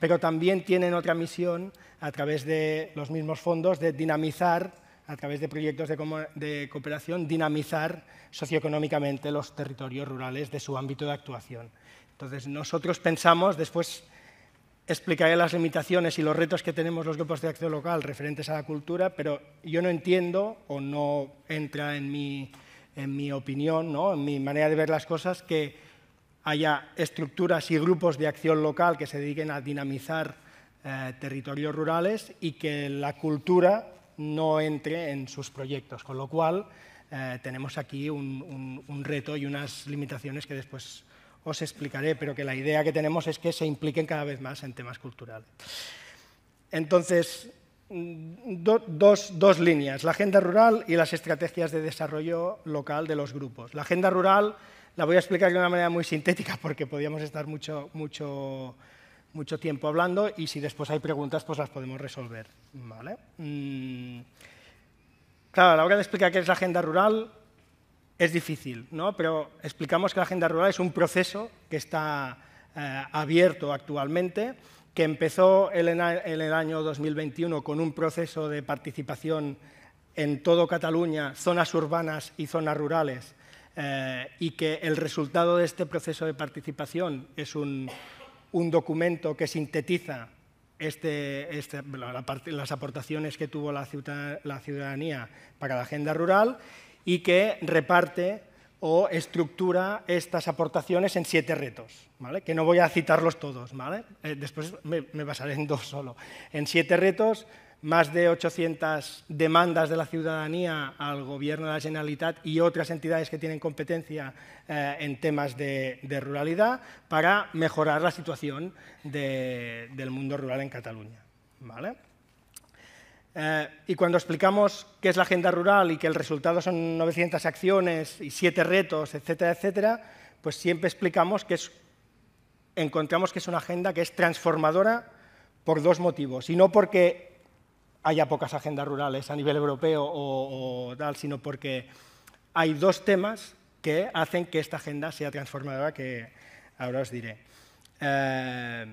pero también tienen otra misión a través de los mismos fondos de dinamizar, a través de proyectos de, cooperación, dinamizar socioeconómicamente los territorios rurales de su ámbito de actuación. Entonces nosotros pensamos después explicaré las limitaciones y los retos que tenemos los grupos de acción local referentes a la cultura, pero yo no entiendo o no entra en mi, en mi opinión, ¿no? en mi manera de ver las cosas, que haya estructuras y grupos de acción local que se dediquen a dinamizar eh, territorios rurales y que la cultura no entre en sus proyectos, con lo cual eh, tenemos aquí un reto y unas limitaciones que después os explicaré, pero que la idea que tenemos es que se impliquen cada vez más en temas culturales. Entonces, mm, dos, líneas, la agenda rural y las estrategias de desarrollo local de los grupos. La agenda rural la voy a explicar de una manera muy sintética porque podríamos estar mucho, mucho, mucho tiempo hablando y si después hay preguntas pues las podemos resolver. Mm. Claro, a la hora de explicar qué es la agenda rural, es difícil, ¿no? pero explicamos que la agenda rural es un proceso que está eh, abierto actualmente, que empezó en el, año 2021 con un proceso de participación en todo Cataluña, zonas urbanas y zonas rurales, eh, y que el resultado de este proceso de participación es un, documento que sintetiza este, este las aportaciones que tuvo la, ciudadanía para la agenda rural y que reparte o estructura estas aportaciones en siete retos, ¿vale? que no voy a citarlos todos, ¿vale? Eh, después me, basaré en dos solo. En siete retos, más de 800 demandas de la ciudadanía al Gobierno de la Generalitat y otras entidades que tienen competencia eh, en temas de, ruralidad para mejorar la situación del mundo rural en Cataluña. ¿vale? Eh, y cuando explicamos qué es la agenda rural y que el resultado son 900 acciones y 7 retos, etcétera, etcétera, pues siempre explicamos que es, encontramos que es una agenda que es transformadora por dos motivos. Y no porque haya pocas agendas rurales a nivel europeo o, tal, sino porque hay dos temas que hacen que esta agenda sea transformadora, que ahora os diré. Eh,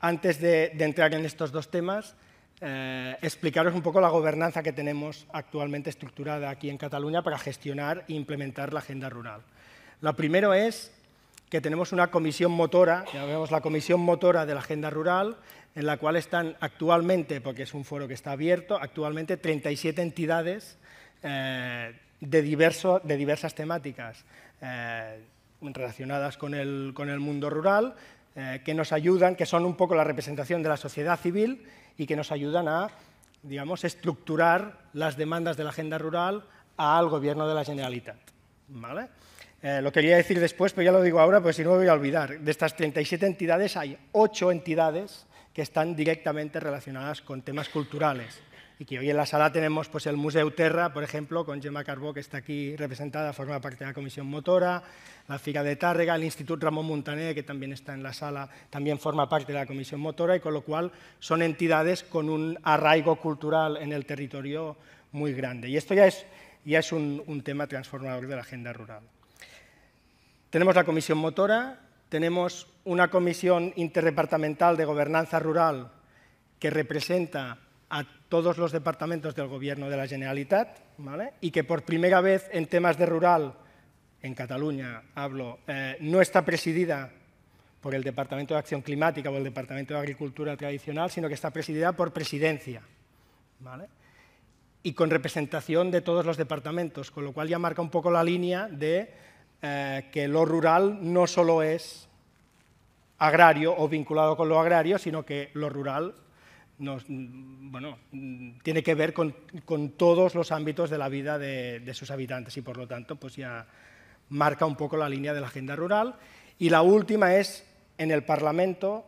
antes de entrar en estos dos temas, eh, explicaros un poco la gobernanza que tenemos actualmente estructurada aquí en Cataluña para gestionar e implementar la agenda rural. Lo primero es que tenemos una comisión motora, ya vemos la comisión motora de la agenda rural, en la cual están actualmente, porque es un foro que está abierto, actualmente 37 entidades eh, de, diversas temáticas eh, relacionadas con el, mundo rural, que nos ayudan, que son un poco la representación de la sociedad civil y que nos ayudan a, digamos, estructurar las demandas de la agenda rural al gobierno de la Generalitat. Eh, lo quería decir después, pero ya lo digo ahora, porque si no me voy a olvidar. De estas 37 entidades hay 8 entidades que están directamente relacionadas con temas culturales y que hoy en la sala tenemos pues, el Museo Terra, por ejemplo, con Gemma Carbó, que está aquí representada, forma parte de la Comisión Motora, la Figa de Tárrega, el Instituto Ramón Montaner, que también está en la sala, también forma parte de la Comisión Motora, y con lo cual son entidades con un arraigo cultural en el territorio muy grande. Y esto ya es, ya es un, un tema transformador de la agenda rural. Tenemos la Comisión Motora, tenemos una Comisión Interdepartamental de Gobernanza Rural que representa a todos los departamentos del Gobierno de la Generalitat y que por primera vez en temas de rural, en Cataluña hablo, eh, no está presidida por el Departamento de Acción Climática o el Departamento de Agricultura tradicional, sino que está presidida por presidencia. Y con representación de todos los departamentos, con lo cual ya marca un poco la línea de eh, que lo rural no solo es agrario o vinculado con lo agrario, sino que lo rural bueno, tiene que ver con, todos los ámbitos de la vida de, sus habitantes y por lo tanto pues ya marca un poco la línea de la agenda rural. Y la última es en el Parlamento,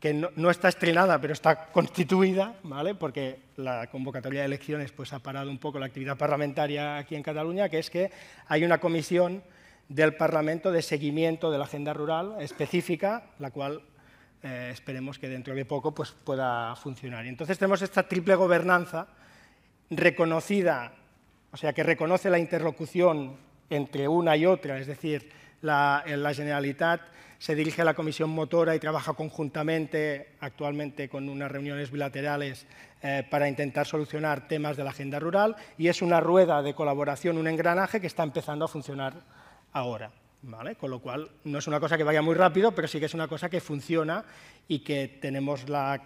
que no, está estrenada pero está constituida, ¿vale? porque la convocatoria de elecciones pues, ha parado un poco la actividad parlamentaria aquí en Cataluña, que es que hay una comisión del Parlamento de seguimiento de la agenda rural específica, la cual eh, esperemos que dentro de poco pues, pueda funcionar. entonces tenemos esta triple gobernanza reconocida, o sea, que reconoce la interlocución entre una y otra, es decir, la, la Generalitat se dirige a la Comisión Motora y trabaja conjuntamente, actualmente con unas reuniones bilaterales, eh, para intentar solucionar temas de la agenda rural y es una rueda de colaboración, un engranaje que está empezando a funcionar ahora. Con lo cual, no es una cosa que vaya muy rápido, pero sí que es una cosa que funciona y que tenemos la,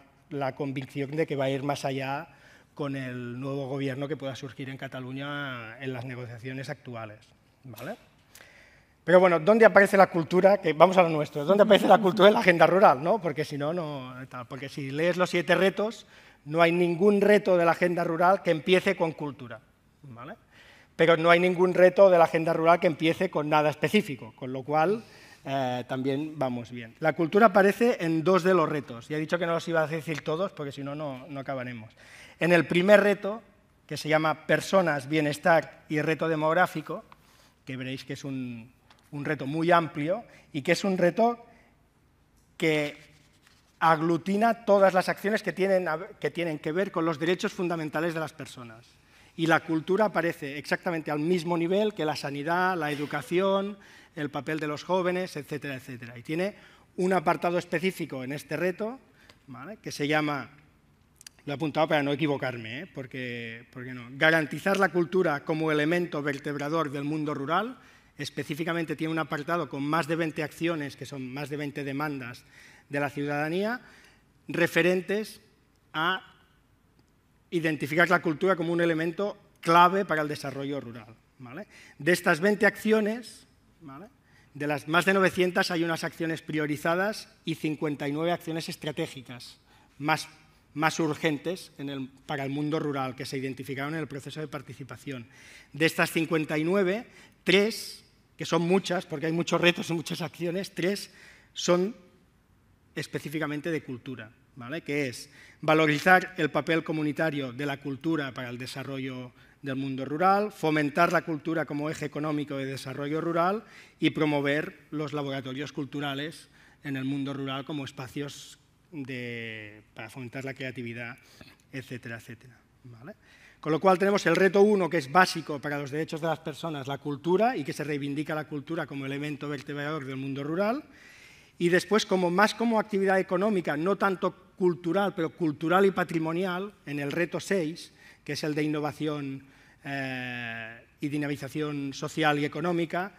convicción de que va a ir más allá con el nuevo gobierno que pueda surgir en Cataluña en las negociaciones actuales. ¿Vale? Pero bueno, ¿dónde aparece la cultura? Que vamos a lo nuestro. ¿Dónde aparece la cultura en la agenda rural? ¿no? Porque si no, no Porque si lees los siete retos, no hay ningún reto de la agenda rural que empiece con cultura. ¿Vale? pero no hay ningún reto de la agenda rural que empiece con nada específico, con lo cual eh, también vamos bien. La cultura aparece en dos de los retos, Ya he dicho que no los iba a decir todos porque si no, no acabaremos. En el primer reto, que se llama Personas, Bienestar y Reto Demográfico, que veréis que es un, reto muy amplio y que es un reto que aglutina todas las acciones que tienen que ver con los derechos fundamentales de las personas y la cultura aparece exactamente al mismo nivel que la sanidad, la educación, el papel de los jóvenes, etcétera, etcétera. Y tiene un apartado específico en este reto que se llama, lo he apuntado para no equivocarme, ¿eh? porque, porque no, garantizar la cultura como elemento vertebrador del mundo rural. Específicamente tiene un apartado con más de 20 acciones, que son más de 20 demandas de la ciudadanía, referentes a identificar la cultura como un elemento clave para el desarrollo rural. De estas 20 acciones, de las más de 900 hay unas acciones priorizadas y 59 acciones estratégicas, más, urgentes para el mundo rural, que se identificaron en el proceso de participación. De estas 59, tres, que son muchas, porque hay muchos retos y muchas acciones, tres son específicamente de cultura que es valorizar el papel comunitario de la cultura para el desarrollo del mundo rural, fomentar la cultura como eje económico de desarrollo rural y promover los laboratorios culturales en el mundo rural como espacios para fomentar la creatividad, etcétera, etcétera. Con lo cual tenemos el reto 1, que es básico para los derechos de las personas, la cultura, y que se reivindica la cultura como elemento vertebrador del mundo rural y después como más como actividad económica, no tanto cultural, pero cultural y patrimonial, en el reto 6, que es el de innovación eh, y dinamización social y económica,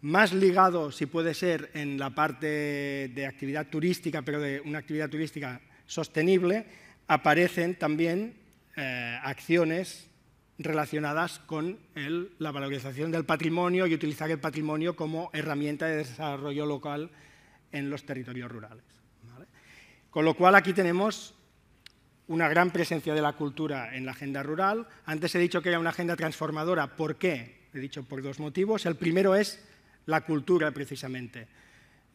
más ligado, si puede ser, en la parte de actividad turística, pero de una actividad turística sostenible, aparecen también eh, acciones relacionadas con la valorización del patrimonio y utilizar el patrimonio como herramienta de desarrollo local en los territorios rurales. Con lo cual aquí tenemos una gran presencia de la cultura en la agenda rural. Antes he dicho que hay una agenda transformadora. ¿Por qué? He dicho por dos motivos. El primero es la cultura, precisamente.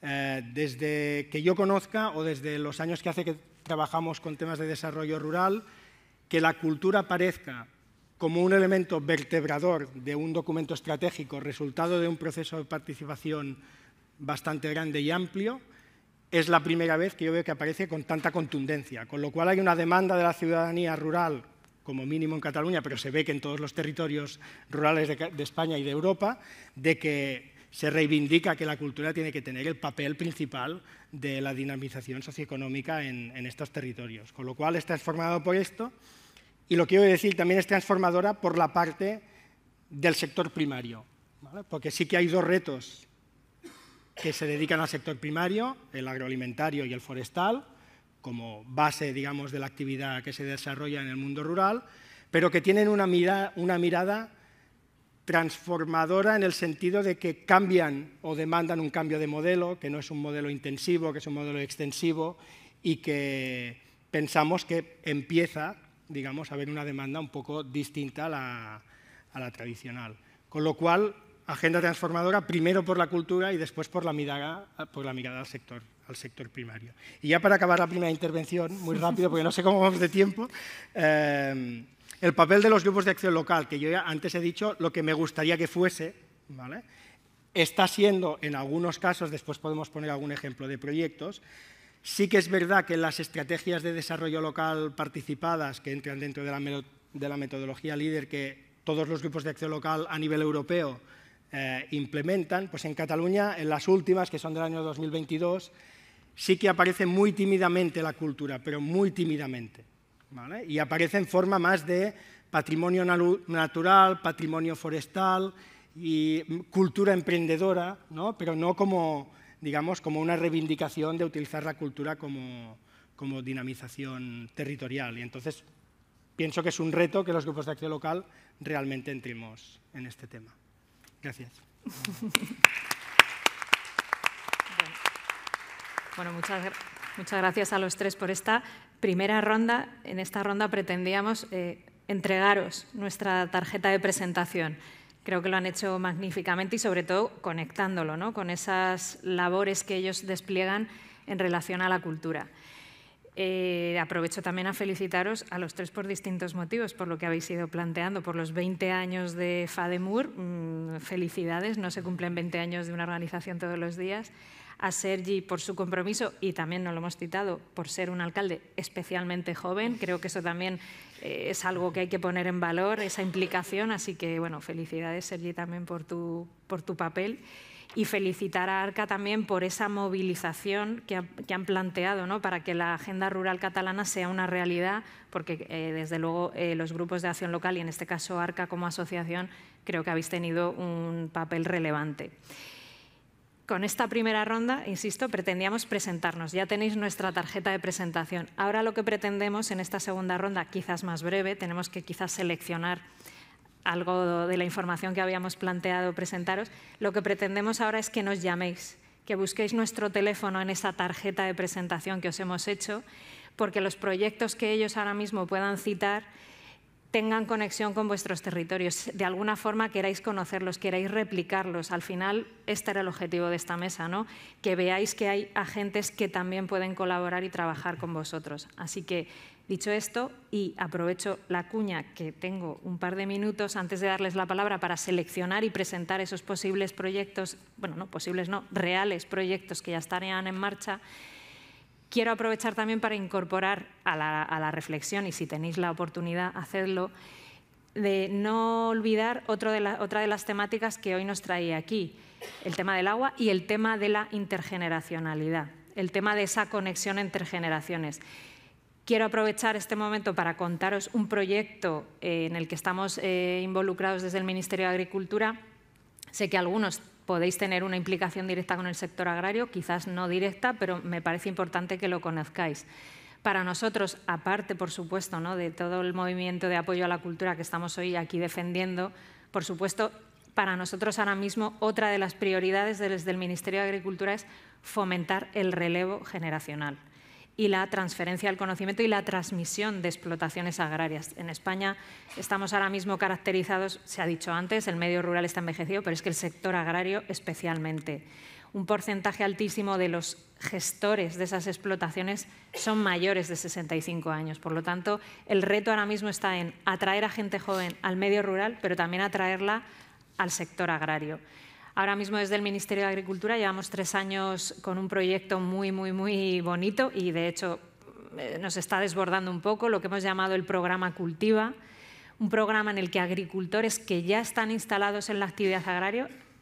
Eh, desde que yo conozca o desde los años que hace que trabajamos con temas de desarrollo rural, que la cultura parezca como un elemento vertebrador de un documento estratégico, resultado de un proceso de participación bastante grande y amplio, es la primera vez que yo veo que aparece con tanta contundencia, con lo cual hay una demanda de la ciudadanía rural, como mínimo en Cataluña, pero se ve que en todos los territorios rurales de, España y de Europa, de que se reivindica que la cultura tiene que tener el papel principal de la dinamización socioeconómica en, en estos territorios. Con lo cual es transformado por esto y lo que a decir también es transformadora por la parte del sector primario, ¿vale? porque sí que hay dos retos que se dedican al sector primario, el agroalimentario y el forestal, como base, digamos, de la actividad que se desarrolla en el mundo rural, pero que tienen una, mirada, transformadora en el sentido de que cambian o demandan un cambio de modelo, que no es un modelo intensivo, que es un modelo extensivo y que pensamos que empieza, digamos, a haber una demanda un poco distinta a la, a la tradicional. Con lo cual, agenda transformadora primero por la cultura y después por la mirada, por la mirada al, sector, al sector primario. Y ya para acabar la primera intervención, muy rápido, porque no sé cómo vamos de tiempo, eh, el papel de los grupos de acción local, que yo ya antes he dicho lo que me gustaría que fuese, está siendo en algunos casos, después podemos poner algún ejemplo de proyectos, sí que es verdad que las estrategias de desarrollo local participadas que entran dentro de la, de la metodología líder que todos los grupos de acción local a nivel europeo eh, implementan, pues en Cataluña, en las últimas, que son del año 2022, sí que aparece muy tímidamente la cultura, pero muy tímidamente. Y aparece en forma más de patrimonio natural, patrimonio forestal y cultura emprendedora, ¿no? pero no como, digamos, como una reivindicación de utilizar la cultura como, como dinamización territorial. Y entonces pienso que es un reto que los grupos de acción local realmente entremos en este tema. Gracias. Bueno, muchas, gracias a los tres por esta primera ronda. En esta ronda pretendíamos eh, entregaros nuestra tarjeta de presentación. Creo que lo han hecho magníficamente y sobre todo conectándolo ¿no? con esas labores que ellos despliegan en relación a la cultura. Eh, aprovecho también a felicitaros a los tres por distintos motivos, por lo que habéis ido planteando, por los 20 años de FADEMUR, mm, felicidades, no se cumplen 20 años de una organización todos los días, a Sergi por su compromiso y también, no lo hemos citado, por ser un alcalde especialmente joven, creo que eso también eh, es algo que hay que poner en valor, esa implicación, así que bueno, felicidades Sergi también por tu, por tu papel y felicitar a ARCA también por esa movilización que, que han planteado ¿no? para que la agenda rural catalana sea una realidad, porque eh, desde luego eh, los grupos de acción local y en este caso ARCA como asociación creo que habéis tenido un papel relevante. Con esta primera ronda, insisto, pretendíamos presentarnos. Ya tenéis nuestra tarjeta de presentación. Ahora lo que pretendemos en esta segunda ronda, quizás más breve, tenemos que quizás seleccionar algo de la información que habíamos planteado presentaros, lo que pretendemos ahora es que nos llaméis, que busquéis nuestro teléfono en esa tarjeta de presentación que os hemos hecho, porque los proyectos que ellos ahora mismo puedan citar tengan conexión con vuestros territorios. De alguna forma queráis conocerlos, queráis replicarlos. Al final, este era el objetivo de esta mesa, ¿no? Que veáis que hay agentes que también pueden colaborar y trabajar con vosotros. Así que Dicho esto, y aprovecho la cuña que tengo un par de minutos antes de darles la palabra para seleccionar y presentar esos posibles proyectos, bueno, no posibles, no, reales proyectos que ya estarían en marcha, quiero aprovechar también para incorporar a la, reflexión, y si tenéis la oportunidad, hacerlo de no olvidar otra de las temáticas que hoy nos trae aquí, el tema del agua y el tema de la intergeneracionalidad, el tema de esa conexión entre generaciones. Quiero aprovechar este momento para contaros un proyecto eh, en el que estamos eh, involucrados desde el Ministerio de Agricultura. Sé que algunos podéis tener una implicación directa con el sector agrario, quizás no directa, pero me parece importante que lo conozcáis. Para nosotros, aparte, por supuesto, de todo el movimiento de apoyo a la cultura que estamos hoy aquí defendiendo, por supuesto, para nosotros ahora mismo otra de las prioridades desde el Ministerio de Agricultura es fomentar el relevo generacional y la transferencia del conocimiento y la transmisión de explotaciones agrarias. En España estamos ahora mismo caracterizados, se ha dicho antes, el medio rural está envejecido, pero es que el sector agrario especialmente. Un porcentaje altísimo de los gestores de esas explotaciones son mayores de 65 años. Por lo tanto, el reto ahora mismo está en atraer a gente joven al medio rural, pero también atraerla al sector agrario. Ahora mismo desde el Ministerio de Agricultura llevamos tres años con un proyecto muy, muy, muy bonito y de hecho eh, nos está desbordando un poco lo que hemos llamado el programa Cultiva, un programa en el que agricultores que ya están instalados en la actividad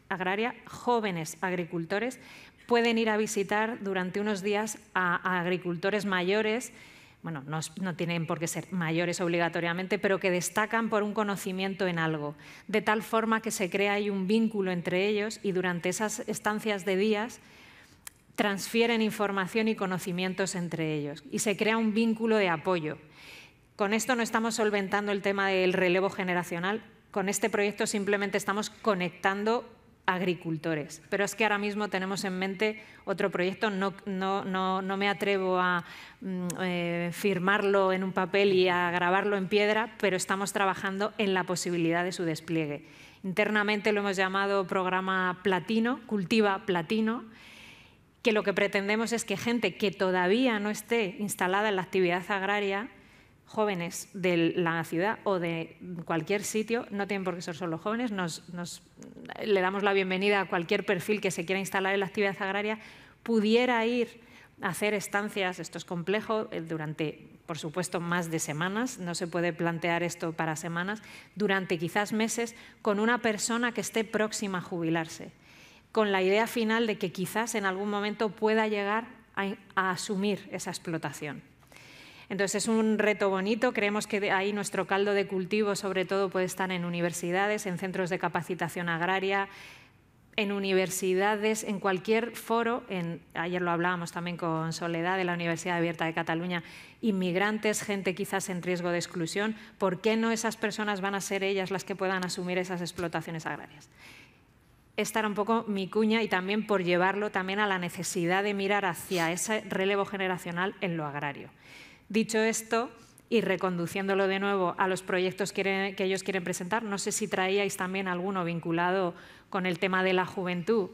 agraria, jóvenes agricultores, pueden ir a visitar durante unos días a agricultores mayores bueno, no, tienen por qué ser mayores obligatoriamente, pero que destacan por un conocimiento en algo, de tal forma que se crea ahí un vínculo entre ellos y durante esas estancias de días transfieren información y conocimientos entre ellos y se crea un vínculo de apoyo. Con esto no estamos solventando el tema del relevo generacional, con este proyecto simplemente estamos conectando agricultores. Pero es que ahora mismo tenemos en mente otro proyecto, no, no, me atrevo a mm, eh, firmarlo en un papel y a grabarlo en piedra, pero estamos trabajando en la posibilidad de su despliegue. Internamente lo hemos llamado programa Platino, Cultiva Platino, que lo que pretendemos es que gente que todavía no esté instalada en la actividad agraria jóvenes de la ciudad o de cualquier sitio, no tienen por qué ser solo jóvenes, nos, le damos la bienvenida a cualquier perfil que se quiera instalar en la actividad agraria, pudiera ir a hacer estancias, esto es complejo, eh, durante, por supuesto, más de semanas, no se puede plantear esto para semanas, durante quizás meses, con una persona que esté próxima a jubilarse, con la idea final de que quizás en algún momento pueda llegar a asumir esa explotación. Entonces es un reto bonito, creemos que ahí nuestro caldo de cultivo sobre todo puede estar en universidades, en centros de capacitación agraria, en universidades, en cualquier foro, ayer lo hablábamos también con Soledad de la Universidad Abierta de Cataluña, inmigrantes, gente quizás en riesgo de exclusión, ¿por qué no esas personas van a ser ellas las que puedan asumir esas explotaciones agrarias? Esta era un poco mi cuña y también por llevarlo también a la necesidad de mirar hacia ese relevo generacional en lo agrario. Dicho esto, y reconduciéndolo de nuevo a los proyectos que, ellos quieren presentar, no sé si traíais también alguno vinculado con el tema de la juventud,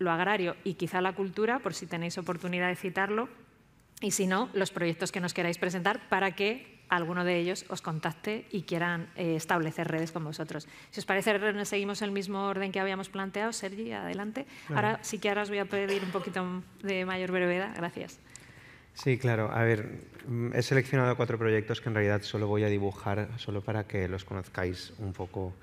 lo agrario y quizá la cultura, por si tenéis oportunidad de citarlo, y si no, los proyectos que nos queráis presentar para que alguno de ellos os contacte y quieran eh, establecer redes con vosotros. Si os parece, seguimos el mismo orden que habíamos planteado. Sergi, adelante. Ahora sí que ahora os voy a pedir un poquito de mayor brevedad. Gracias. Sí, claro. A ver, mm, he seleccionado cuatro proyectos que en realidad solo voy a dibujar, solo para que los conozcáis un poco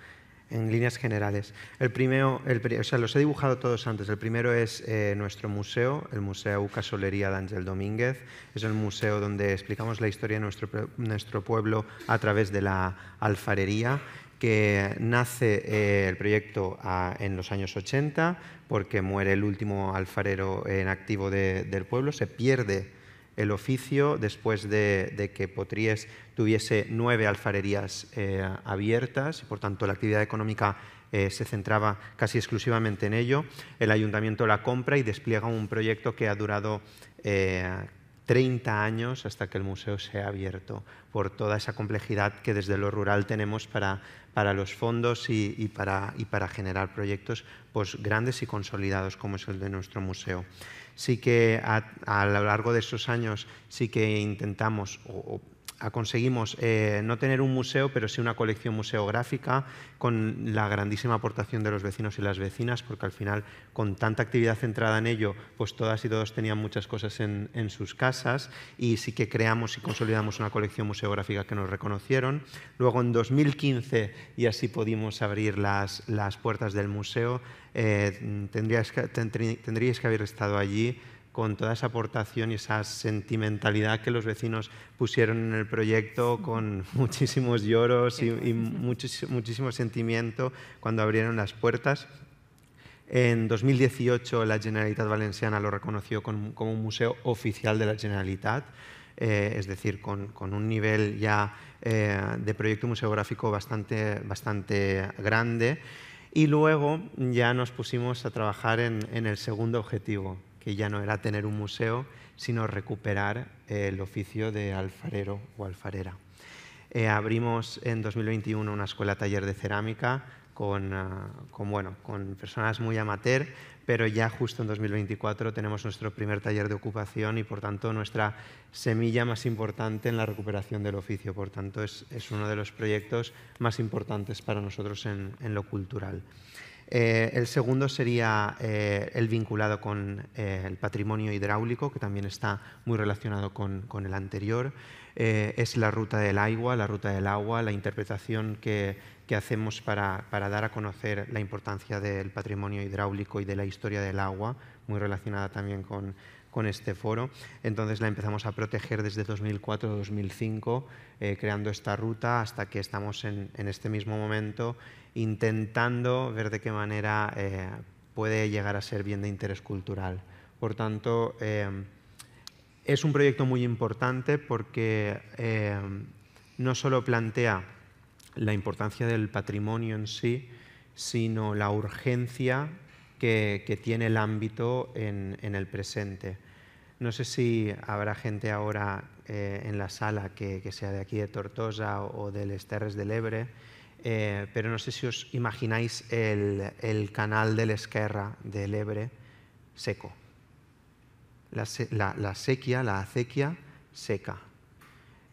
en líneas generales. El primero, o sea, los he dibujado todos antes. El primero es eh, nuestro museo, el Museo Ucasolería de Ángel Domínguez. Es el museo donde explicamos la historia de nuestro, nuestro pueblo a través de la alfarería que nace eh, el proyecto en los años 80 porque muere el último alfarero en activo del pueblo, se pierde el oficio después de, que Potríes tuviese nueve alfarerías eh, abiertas por tanto la actividad económica eh, se centraba casi exclusivamente en ello. El ayuntamiento la compra y despliega un proyecto que ha durado 30 eh, años hasta que el museo se ha abierto, por toda esa complejidad que desde lo rural tenemos para, para los fondos y, para, y para generar proyectos pues, grandes y consolidados como es el de nuestro museo sí que a, lo largo de esos años sí que intentamos, o conseguimos eh, no tener un museo, pero sí una colección museográfica con la grandísima aportación de los vecinos y las vecinas, porque al final, con tanta actividad centrada en ello, pues todas y todos tenían muchas cosas en, sus casas y sí que creamos y consolidamos una colección museográfica que nos reconocieron. Luego, en 2015, y así pudimos abrir las, puertas del museo, eh, tendríais que haber estado allí con toda esa aportación y esa sentimentalidad que los vecinos pusieron en el proyecto, con <laughs> muchísimos lloros y, muchísimo sentimiento cuando abrieron las puertas. En 2018 la Generalitat Valenciana lo reconoció como un museo oficial de la Generalitat, eh, es decir, con, un nivel ya eh, de proyecto museográfico bastante, bastante grande. Y luego ya nos pusimos a trabajar en el segundo objetivo, que ya no era tener un museo, sino recuperar eh, el oficio de alfarero o alfarera. Eh, abrimos en 2021 una escuela taller de cerámica ah, con, personas muy amateur, pero ya justo en 2024 tenemos nuestro primer taller de ocupación y por tanto nuestra semilla más importante en la recuperación del oficio. Por tanto, es, uno de los proyectos más importantes para nosotros en lo cultural. Eh, el segundo sería eh, el vinculado con eh, el patrimonio hidráulico, que también está muy relacionado con, el anterior. es la ruta del agua, la ruta del agua, la interpretación que, hacemos para, para, dar a conocer la importancia del patrimonio hidráulico y de la historia del agua, muy relacionada también con, este foro. Entonces la empezamos a proteger desde 2004-2005, creando esta ruta hasta que estamos en, en este mismo momento intentando ver de qué manera eh, puede llegar a ser bien de interés cultural. Por tanto, eh, es un proyecto muy importante porque eh, no solo plantea la importancia del patrimonio en sí, sino la urgencia que, tiene el ámbito en, el presente. No sé si habrá gente ahora en la sala que, sea de aquí de Tortosa o, o del Esterres del Ebre, eh, pero no sé si os imagináis el, canal de la Esquerra del Ebre seco. La, la sequía, la acequia seca.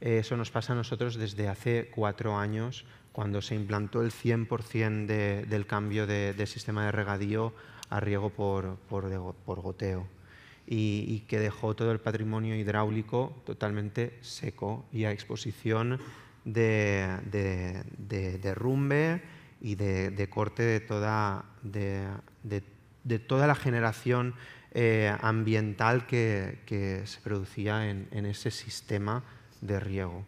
Eso nos pasa a nosotros desde hace cuatro años, cuando se implantó el 100% del cambio del sistema de regadío a riego por, goteo y, que dejó todo el patrimonio hidráulico totalmente seco y a exposición de, derrumbe y de, corte de toda, la generación eh, ambiental que, se producía en, ese sistema de riego.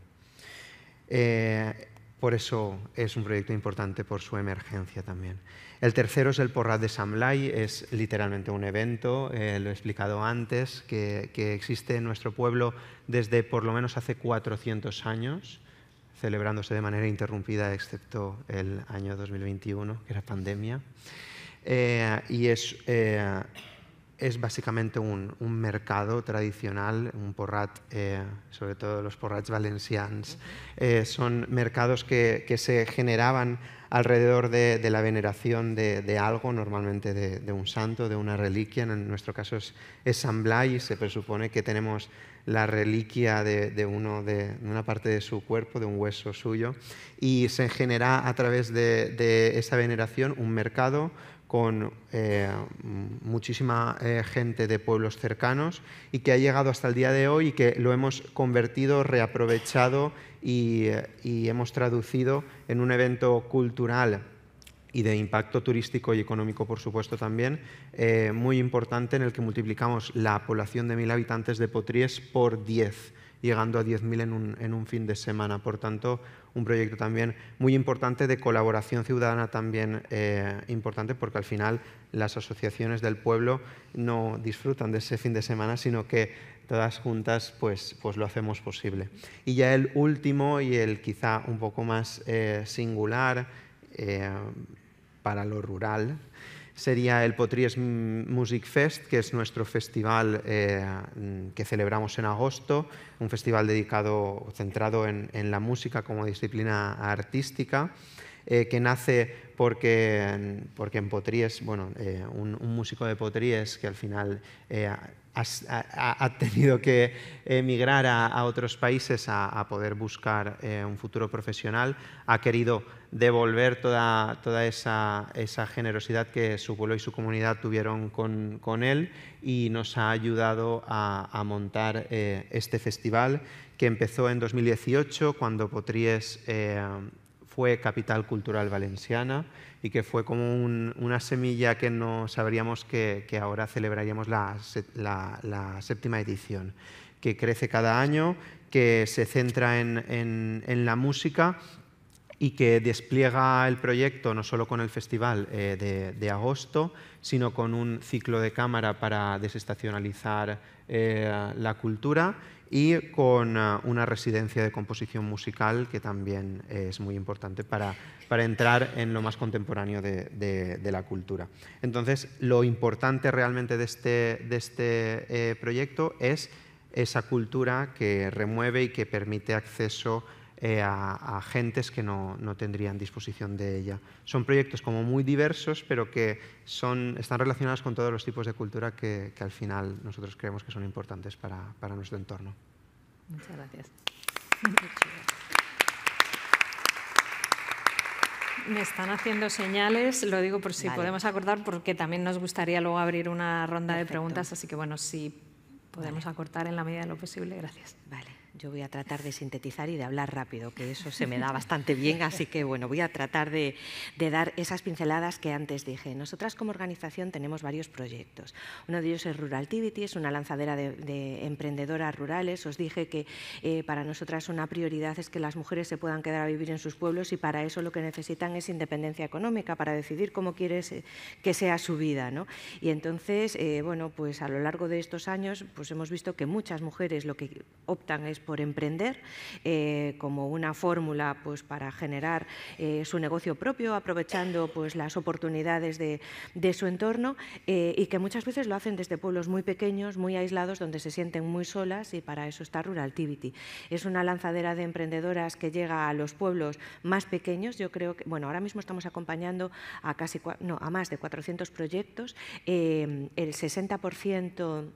Eh, por eso es un proyecto importante por su emergencia también. El tercero es el Porrat de Samlay, es literalmente un evento, eh, lo he explicado antes, que, que, existe en nuestro pueblo desde por lo menos hace 400 años celebrándose de manera interrumpida, excepto el año 2021, que era pandemia. Eh, y es eh, es básicamente un, mercado tradicional, un porrat, eh, sobre todo los porrats valencians, eh, son mercados que, se generaban alrededor de, la veneración de, algo, normalmente de, un santo, de una reliquia, en nuestro caso es, San Blay, se presupone que tenemos la reliquia de, uno, de una parte de su cuerpo, de un hueso suyo, y se genera a través de esa veneración un mercado con eh, muchísima eh, gente de pueblos cercanos y que ha llegado hasta el día de hoy y que lo hemos convertido, reaprovechado y, eh, hemos traducido en un evento cultural y de impacto turístico y económico, por supuesto, también, muy importante en el que multiplicamos la población de mil habitantes de Potries por 10, llegando a 10.000 en en un fin de semana. Por tanto, un proyecto también muy importante de colaboración ciudadana también eh, importante porque al final las asociaciones del pueblo no disfrutan de ese fin de semana, sino que todas juntas pues, pues lo hacemos posible. Y ya el último y el quizá un poco más eh, singular eh, para lo rural sería el Potries Music Fest, que es nuestro festival eh, que celebramos en agosto, un festival dedicado, centrado en, la música como disciplina artística. Eh, que nace porque, porque en Potries, bueno, eh, un, músico de Potries que al final ha, tenido que emigrar a, otros países a, poder buscar eh, un futuro profesional, ha querido devolver toda, toda esa, esa, generosidad que su pueblo y su comunidad tuvieron con, con él y nos ha ayudado a, montar eh, este festival que empezó en 2018 cuando Potríes... Eh, fue capital cultural valenciana y que fue como una semilla que no sabríamos que, ahora celebraríamos la, séptima edición, que crece cada año, que se centra en, la música y que despliega el proyecto no solo con el festival eh, de, agosto, sino con un ciclo de cámara para desestacionalizar eh, la cultura y con ah, una residencia de composición musical que también eh, es muy importante para, entrar en lo más contemporáneo de, la cultura. Entonces, lo importante realmente de este, este eh, proyecto es esa cultura que remueve y que permite acceso eh, a, a, gentes que no, no, tendrían disposición de ella. Son proyectos como muy diversos, pero que son, están relacionados con todos los tipos de cultura que, al final nosotros creemos que son importantes para, para nuestro entorno. Muchas gracias. Me están haciendo señales, lo digo por si podemos acordar, porque también nos gustaría luego abrir una ronda de preguntas, así que bueno, si podemos acortar en la medida de lo posible, gracias. Vale. Yo voy a tratar de sintetizar y de hablar rápido, que eso se me da bastante bien, así que bueno, voy a tratar de, dar esas pinceladas que antes dije. Nosotras como organización tenemos varios proyectos. Uno de ellos es Ruraltivity, es una lanzadera de, emprendedoras rurales. Os dije que eh, para nosotras una prioridad es que las mujeres se puedan quedar a vivir en sus pueblos y para eso lo que necesitan es independencia económica, para decidir cómo quieres que sea su vida. Y entonces, eh, bueno, pues a lo largo de estos años pues hemos visto que muchas mujeres lo que optan es por Emprender eh, como una fórmula pues, para generar eh, su negocio propio, aprovechando pues, las oportunidades de, de su entorno eh, y que muchas veces lo hacen desde pueblos muy pequeños, muy aislados, donde se sienten muy solas y para eso está Ruraltivity. Es una lanzadera de emprendedoras que llega a los pueblos más pequeños. Yo creo que, bueno, ahora mismo estamos acompañando a casi, no, a más de 400 proyectos. el 60%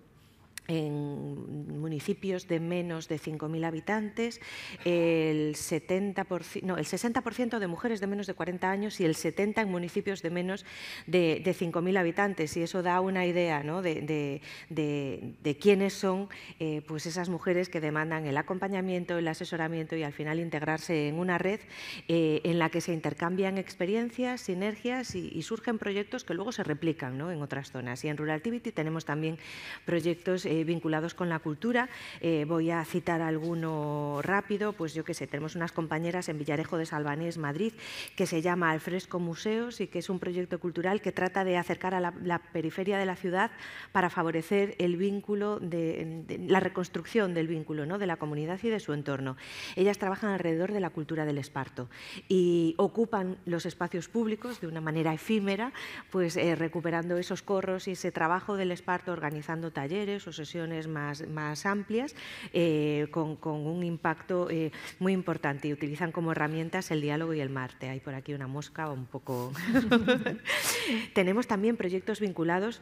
en municipios de menos de 5.000 habitantes, el, 70%, el 60% de mujeres de menos de 40 años y el 70% en municipios de menos de, 5.000 habitantes. Y eso da una idea de, quiénes son eh, pues esas mujeres que demandan el acompañamiento, el asesoramiento y al final integrarse en una red eh, en la que se intercambian experiencias, sinergias y, surgen proyectos que luego se replican en otras zonas. Y en Rural Activity tenemos también proyectos eh, eh, vinculados con la cultura. Eh, voy a citar alguno rápido, pues yo qué sé, tenemos unas compañeras en Villarejo de Salvanés, Madrid, que se llama Alfresco Museos y que es un proyecto cultural que trata de acercar a la, periferia de la ciudad para favorecer el vínculo, de, la reconstrucción del vínculo ¿no? de la comunidad y de su entorno. Ellas trabajan alrededor de la cultura del esparto y ocupan los espacios públicos de una manera efímera, pues eh, recuperando esos corros y ese trabajo del esparto, organizando talleres o se más, más amplias eh, con, un impacto eh, muy importante y utilizan como herramientas el diálogo y el Marte. Hay por aquí una mosca un poco... <laughs> Tenemos también proyectos vinculados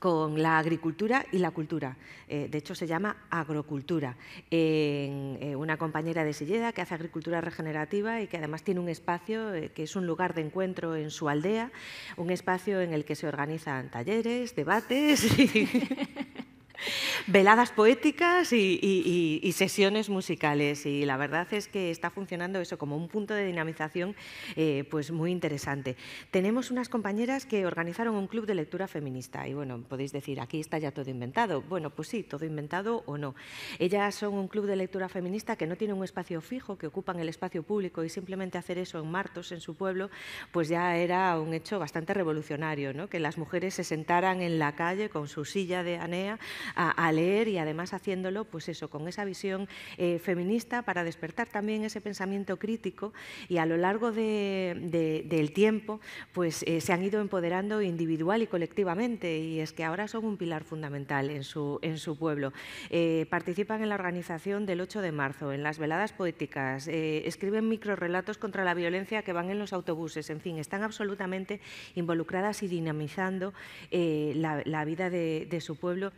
con la agricultura y la cultura. Eh, de hecho, se llama agrocultura. una compañera de Silleda que hace agricultura regenerativa y que además tiene un espacio que es un lugar de encuentro en su aldea, un espacio en el que se organizan talleres, debates. Y <laughs> veladas poéticas y, sesiones musicales. Y la verdad es que está funcionando eso como un punto de dinamización eh, pues muy interesante. Tenemos unas compañeras que organizaron un club de lectura feminista. Y bueno, podéis decir, aquí está ya todo inventado. Bueno, pues sí, todo inventado o no. Ellas son un club de lectura feminista que no tiene un espacio fijo, que ocupan el espacio público y simplemente hacer eso en Martos, en su pueblo, pues ya era un hecho bastante revolucionario, ¿no? que las mujeres se sentaran en la calle con su silla de Anea a a leer y además haciéndolo, pues eso, con esa visión eh, feminista para despertar también ese pensamiento crítico y a lo largo del tiempo, pues eh, se han ido empoderando individual y colectivamente y es que ahora son un pilar fundamental en su, en su pueblo. Eh, participan en la organización del 8 de marzo, en las veladas poéticas, escriben microrelatos contra la violencia que van en los autobuses, en fin, están absolutamente involucradas y dinamizando la, vida de su pueblo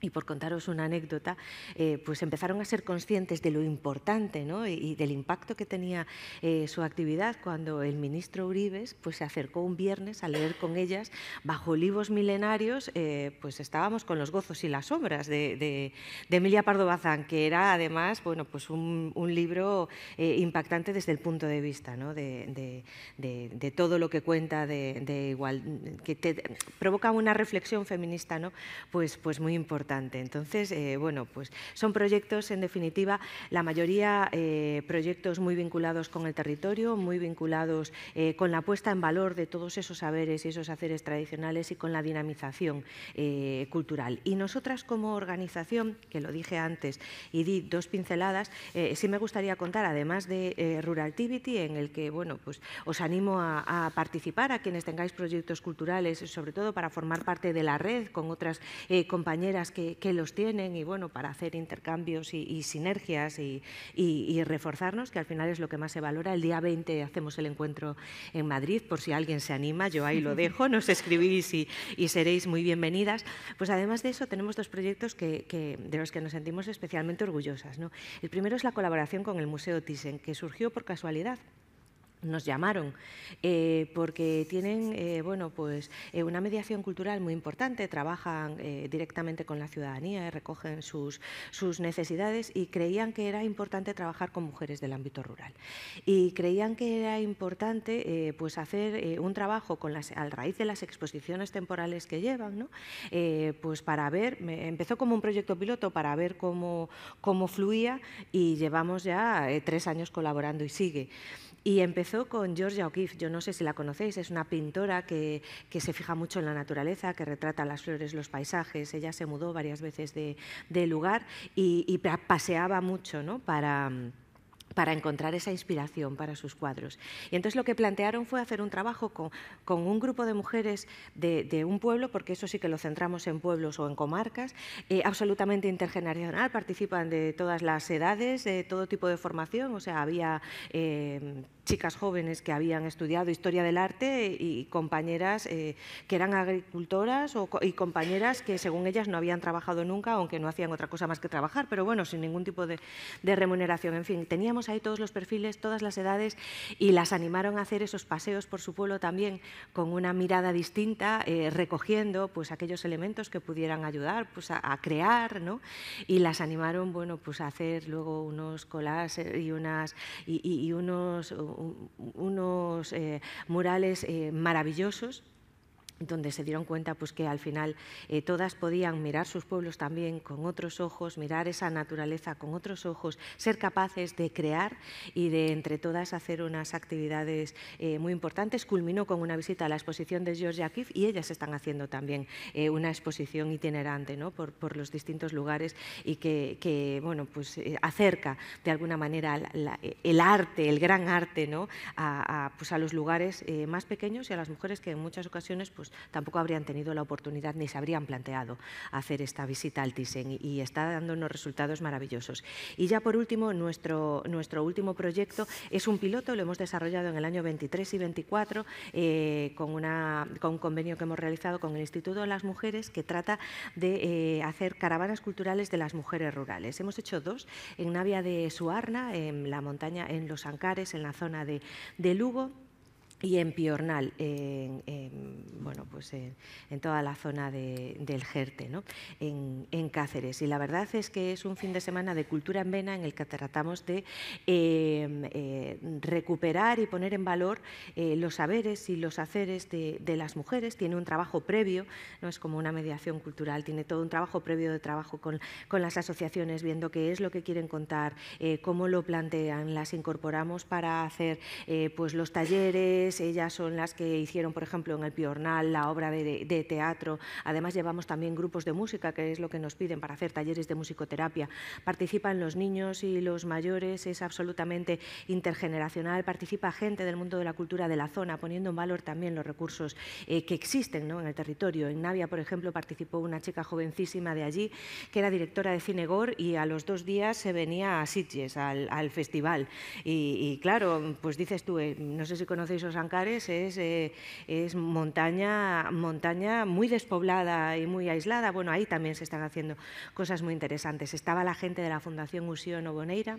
y por contaros una anécdota, eh, pues empezaron a ser conscientes de lo importante y, del impacto que tenía eh, su actividad cuando el ministro Uribes pues, se acercó un viernes a leer con ellas bajo olivos milenarios, eh, pues estábamos con los gozos y las sombras de, Emilia Pardo Bazán, que era además bueno, pues un, libro impactante desde el punto de vista ¿no? de, de, todo lo que cuenta, de, igual, que te, provoca una reflexión feminista ¿no? pues, pues muy importante. Entonces, eh, bueno, pues son proyectos, en definitiva, la mayoría eh, proyectos muy vinculados con el territorio, muy vinculados eh, con la puesta en valor de todos esos saberes y esos haceres tradicionales y con la dinamización cultural. Y nosotras como organización, que lo dije antes y di dos pinceladas, sí me gustaría contar, además de Rural Ruraltivity, en el que, bueno, pues os animo a, participar, a quienes tengáis proyectos culturales, sobre todo para formar parte de la red con otras eh, compañeras que, los tienen y bueno, para hacer intercambios y, sinergias y, reforzarnos, que al final es lo que más se valora. El día 20 hacemos el encuentro en Madrid, por si alguien se anima, yo ahí lo dejo, <laughs> nos escribís y, seréis muy bienvenidas. Pues además de eso tenemos dos proyectos de los que nos sentimos especialmente orgullosas. El primero es la colaboración con el Museo Thyssen, que surgió por casualidad nos llamaron eh, porque tienen eh, bueno, pues, eh, una mediación cultural muy importante, trabajan directamente con la ciudadanía, recogen sus, necesidades y creían que era importante trabajar con mujeres del ámbito rural. Y creían que era importante pues hacer un trabajo con las, al raíz de las exposiciones temporales que llevan, pues para ver, empezó como un proyecto piloto para ver cómo, cómo fluía y llevamos ya tres años colaborando y sigue. Y empezó con Georgia O'Keeffe, yo no sé si la conocéis, es una pintora que, se fija mucho en la naturaleza, que retrata las flores, los paisajes, ella se mudó varias veces de, lugar y, y paseaba mucho ¿no? para para encontrar esa inspiración para sus cuadros. Y entonces lo que plantearon fue hacer un trabajo con, un grupo de mujeres de, un pueblo, porque eso sí que lo centramos en pueblos o en comarcas, eh, absolutamente intergeneracional, participan de todas las edades, de todo tipo de formación, o sea, había... Eh, chicas jóvenes que habían estudiado historia del arte y compañeras eh, que eran agricultoras y compañeras que según ellas no habían trabajado nunca, aunque no hacían otra cosa más que trabajar, pero bueno, sin ningún tipo de, de remuneración. En fin, teníamos hay todos los perfiles, todas las edades, y las animaron a hacer esos paseos por su pueblo también con una mirada distinta, eh, recogiendo pues, aquellos elementos que pudieran ayudar pues, a, crear, ¿no? y las animaron bueno, pues, a hacer luego unos colas y, unas, y, unos, unos eh, murales eh, maravillosos donde se dieron cuenta pues, que al final eh, todas podían mirar sus pueblos también con otros ojos, mirar esa naturaleza con otros ojos, ser capaces de crear y de entre todas hacer unas actividades eh, muy importantes. Culminó con una visita a la exposición de Georgia Yakif y ellas están haciendo también eh, una exposición itinerante ¿no? por, por, los distintos lugares y que, bueno, pues, acerca de alguna manera el arte, el gran arte, ¿no? a, pues, a los lugares más pequeños y a las mujeres que en muchas ocasiones pues, pues tampoco habrían tenido la oportunidad ni se habrían planteado hacer esta visita al Thyssen y está unos resultados maravillosos. Y ya por último, nuestro, nuestro último proyecto es un piloto, lo hemos desarrollado en el año 23 y 24 eh, con, con un convenio que hemos realizado con el Instituto de las Mujeres que trata de eh, hacer caravanas culturales de las mujeres rurales. Hemos hecho dos en Navia de Suarna, en la montaña, en los Ancares, en la zona de Lugo y en Piornal, en, bueno, pues en, toda la zona del Jerte, en, Cáceres. Y la verdad es que es un fin de semana de cultura en vena en el que tratamos de em, eh, recuperar y poner en valor eh, los saberes y los haceres de, las mujeres. Tiene un trabajo previo, no es como una mediación cultural, tiene todo un trabajo previo de trabajo con, con las asociaciones, viendo qué es lo que quieren contar, eh, cómo lo plantean, las incorporamos para hacer pues los talleres, ellas son las que hicieron, por ejemplo, en el Piornal la obra de, teatro. Además, llevamos también grupos de música, que es lo que nos piden para hacer talleres de musicoterapia. Participan los niños y los mayores, es absolutamente intergeneracional. Participa gente del mundo de la cultura de la zona, poniendo en valor también los recursos eh, que existen en el territorio. En Navia, por ejemplo, participó una chica jovencísima de allí, que era directora de Cinegor y a los dos días se venía a Sitges, al, festival. Y, claro, pues dices tú, eh, no sé si conocéis Ancares eh, es, montaña, montaña muy despoblada y muy aislada. Bueno, ahí también se están haciendo cosas muy interesantes. Estaba la gente de la Fundación Usión Boneira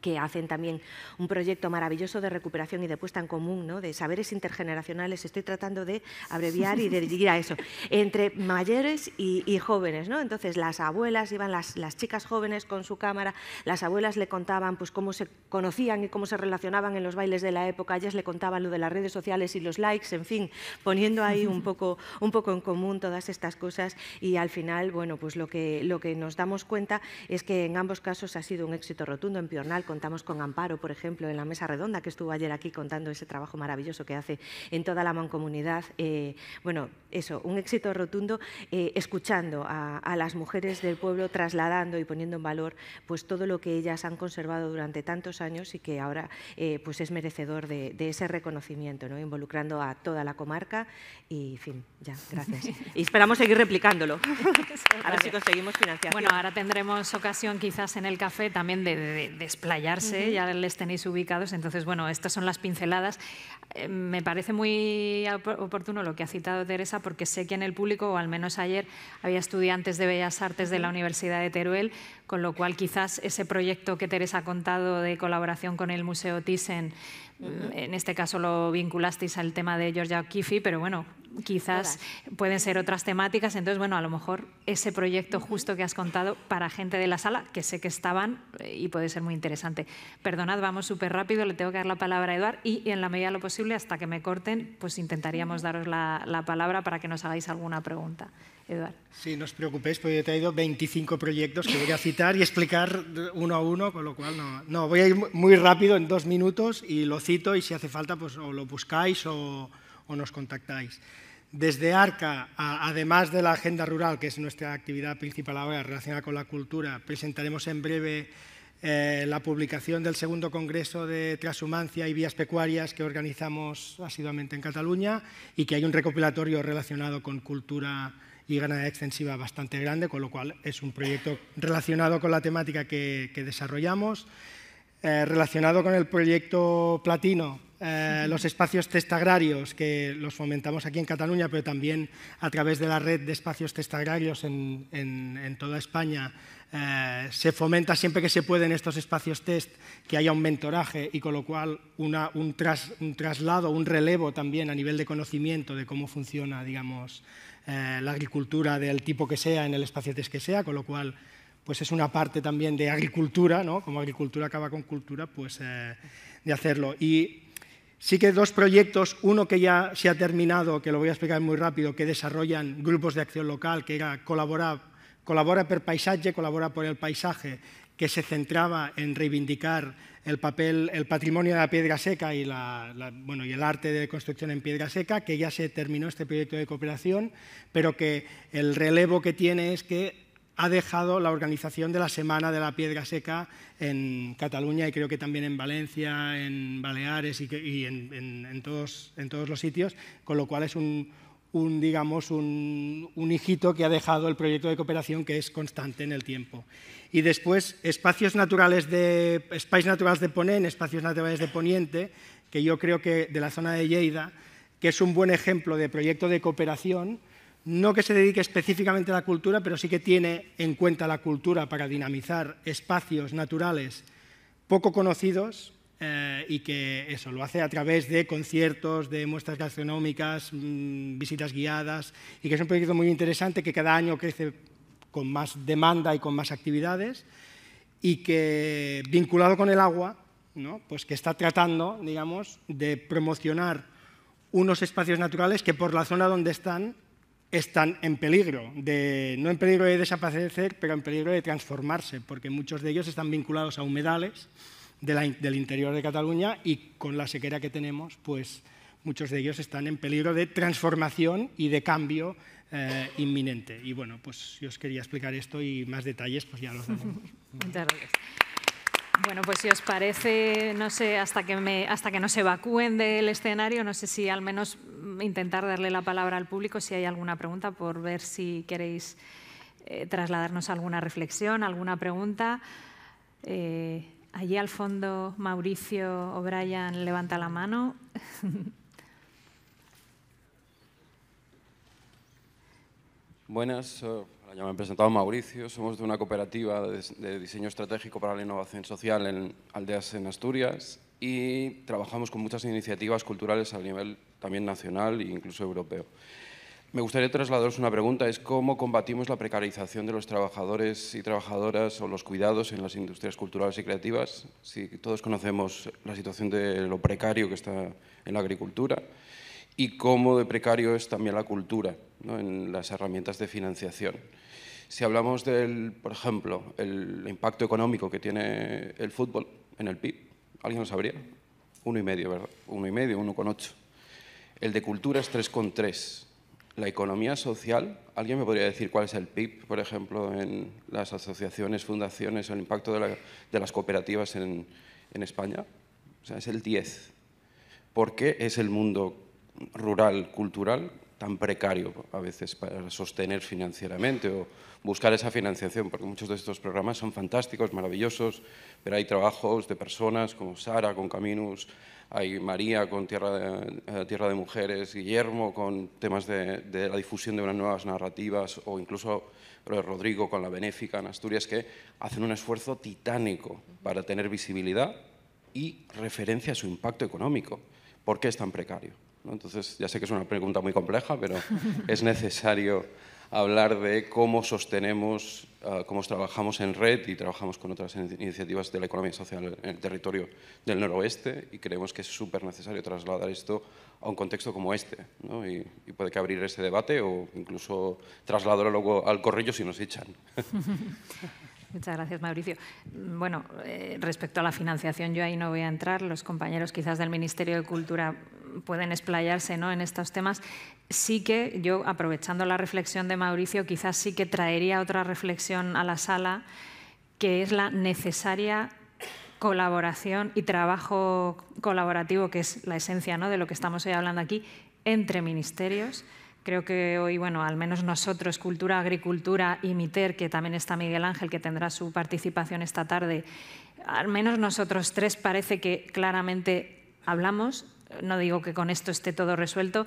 que hacen también un proyecto maravilloso de recuperación y de puesta en común, ¿no? de saberes intergeneracionales. Estoy tratando de abreviar y de ir a eso. Entre mayores y, jóvenes. ¿no? Entonces, las abuelas iban, las, chicas jóvenes con su cámara, las abuelas le contaban pues, cómo se conocían y cómo se relacionaban en los bailes de la época, ellas le contaban lo de las redes sociales y los likes, en fin, poniendo ahí un poco, un poco en común todas estas cosas y al final, bueno, pues lo que, lo que nos damos cuenta es que en ambos casos ha sido un éxito rotundo en Piornal contamos con Amparo, por ejemplo, en la mesa redonda que estuvo ayer aquí contando ese trabajo maravilloso que hace en toda la mancomunidad. Eh, bueno, eso, un éxito rotundo, eh, escuchando a, las mujeres del pueblo, trasladando y poniendo en valor pues, todo lo que ellas han conservado durante tantos años y que ahora eh, pues, es merecedor de, ese reconocimiento, ¿no? involucrando a toda la comarca y, fin, ya, gracias. <laughs> Y esperamos seguir replicándolo. <laughs> a ver si conseguimos financiación. Bueno, ahora tendremos ocasión quizás en el café también de, de, callarse, ya les tenéis ubicados. Entonces, bueno, estas son las pinceladas. Eh, me parece muy oportuno lo que ha citado Teresa, porque sé que en el público, o al menos ayer, había estudiantes de Bellas Artes de la Universidad de Teruel, con lo cual quizás ese proyecto que Teresa ha contado de colaboración con el Museo Thyssen, en este caso lo vinculasteis al tema de Georgia O'Keeffe, pero bueno, quizás pueden ser otras temáticas. Entonces, bueno, a lo mejor ese proyecto justo que has contado para gente de la sala, que sé que estaban eh, y puede ser muy interesante. Perdonad, vamos súper rápido, le tengo que dar la palabra a Eduard y, en la medida de lo posible, hasta que me corten, pues intentaríamos daros la, palabra para que nos hagáis alguna pregunta. Eduard. Sí, no os preocupéis, porque yo he traído 25 proyectos que voy a citar y explicar uno a uno, con lo cual no, no voy a ir muy rápido en dos minutos y lo cito y si hace falta pues o lo buscáis o nos contactáis. Desde ARCA, además de la agenda rural, que es nuestra actividad principal ahora relacionada con la cultura, presentaremos en breve eh, la publicación del segundo congreso de transhumancia y vías pecuarias que organizamos asiduamente en Cataluña y que hay un recopilatorio relacionado con cultura y ganadería extensiva bastante grande, con lo cual es un proyecto relacionado con la temática que, desarrollamos. Eh, relacionado con el proyecto Platino, eh, los espacios agrarios que los fomentamos aquí en Cataluña, pero también a través de la red de espacios test en, en, toda España. Eh, se fomenta siempre que se puede en estos espacios test que haya un mentoraje y con lo cual una, un, un, traslado, un relevo también a nivel de conocimiento de cómo funciona digamos, eh, la agricultura del tipo que sea en el espacio test que sea, con lo cual pues es una parte también de agricultura, ¿no? como agricultura acaba con cultura, pues de hacerlo. Y Sí que dos proyectos, uno que ya se ha terminado, que lo voy a explicar muy rápido, que desarrollan grupos de acción local, que era Colabora, colabora per Paisaje, Colabora por el Paisaje, que se centraba en reivindicar el papel, el patrimonio de la piedra seca y, bueno, y el arte de construcción en piedra seca, que ya se terminó este proyecto de cooperación, pero que el relevo que tiene es que ha dejado la organización de la Semana de la Piedra Seca en Cataluña y creo que también en Valencia, en Baleares y, en, todos, los sitios, con lo cual es un, digamos, un, hijito que ha dejado el proyecto de cooperación que es constante en el tiempo. Y después, espacios naturales de, espacios de espacios naturales de Poniente, que yo creo que de la zona de Lleida, que es un buen ejemplo de proyecto de cooperación, no que se dedique específicamente a la cultura, pero sí que tiene en cuenta la cultura para dinamizar espacios naturales poco conocidos eh, y que eso lo hace a través de conciertos, de muestras gastronómicas, mm, visitas guiadas, y que es un proyecto muy interesante que cada año crece con más demanda y con más actividades, y que vinculado con el agua, pues que está tratando, digamos, de promocionar unos espacios naturales que por la zona donde están están en peligro, de, no en peligro de desaparecer, pero en peligro de transformarse, porque muchos de ellos están vinculados a humedales del interior de Cataluña y con la sequera que tenemos, pues muchos de ellos están en peligro de transformación y de cambio eh, inminente. Y bueno, pues yo os quería explicar esto y más detalles pues ya los hacemos. <laughs> Muchas gracias. Bueno, pues si os parece, no sé, hasta que, me, hasta que se evacúen del escenario, no sé si al menos intentar darle la palabra al público si hay alguna pregunta, por ver si queréis eh, trasladarnos alguna reflexión, alguna pregunta. Eh, allí al fondo Mauricio O'Brien levanta la mano. <laughs> Buenas, ya me he presentado Mauricio, somos de una cooperativa de, diseño estratégico para la innovación social en Aldeas en Asturias y trabajamos con muchas iniciativas culturales a nivel también nacional e incluso europeo. Me gustaría trasladaros una pregunta, es cómo combatimos la precarización de los trabajadores y trabajadoras o los cuidados en las industrias culturales y creativas. Si todos conocemos la situación de lo precario que está en la agricultura y cómo de precario es también la cultura en las herramientas de financiación. Si hablamos del, por ejemplo, el impacto económico que tiene el fútbol en el PIB, ¿alguien lo sabría? Uno y medio, ¿verdad? Uno y medio, uno con ocho. El de cultura es 3,3. La economía social, ¿alguien me podría decir cuál es el PIB, por ejemplo, en las asociaciones, fundaciones, o el impacto de, las cooperativas en, en España? O sea, es el 10. ¿Por qué es el mundo rural, cultural, tan precario a veces para sostener financieramente o buscar esa financiación, porque muchos de estos programas son fantásticos, maravillosos, pero hay trabajos de personas como Sara con Caminus, hay María con Tierra de, eh, Mujeres, Guillermo con temas de, de la difusión de unas nuevas narrativas o incluso Rodrigo con la Benéfica en Asturias, que hacen un esfuerzo titánico para tener visibilidad y referencia a su impacto económico. ¿Por qué es tan precario? Entonces, ya sé que es una pregunta muy compleja, pero <laughs> es necesario hablar de cómo sostenemos, ah, cómo trabajamos en red y trabajamos con otras iniciativas de la economía social en el territorio del noroeste y creemos que es súper necesario trasladar esto a un contexto como este. Y, puede que abrir ese debate o incluso trasladarlo luego al corrillo si nos echan. <laughs> Muchas gracias, Mauricio. Bueno, eh, respecto a la financiación, yo ahí no voy a entrar. Los compañeros quizás del Ministerio de Cultura pueden explayarse ¿no? en estos temas, sí que yo, aprovechando la reflexión de Mauricio, quizás sí que traería otra reflexión a la sala, que es la necesaria colaboración y trabajo colaborativo, que es la esencia ¿no? de lo que estamos hoy hablando aquí, entre ministerios. Creo que hoy, bueno, al menos nosotros, Cultura, Agricultura y MITER, que también está Miguel Ángel, que tendrá su participación esta tarde, al menos nosotros tres parece que claramente hablamos no digo que con esto esté todo resuelto,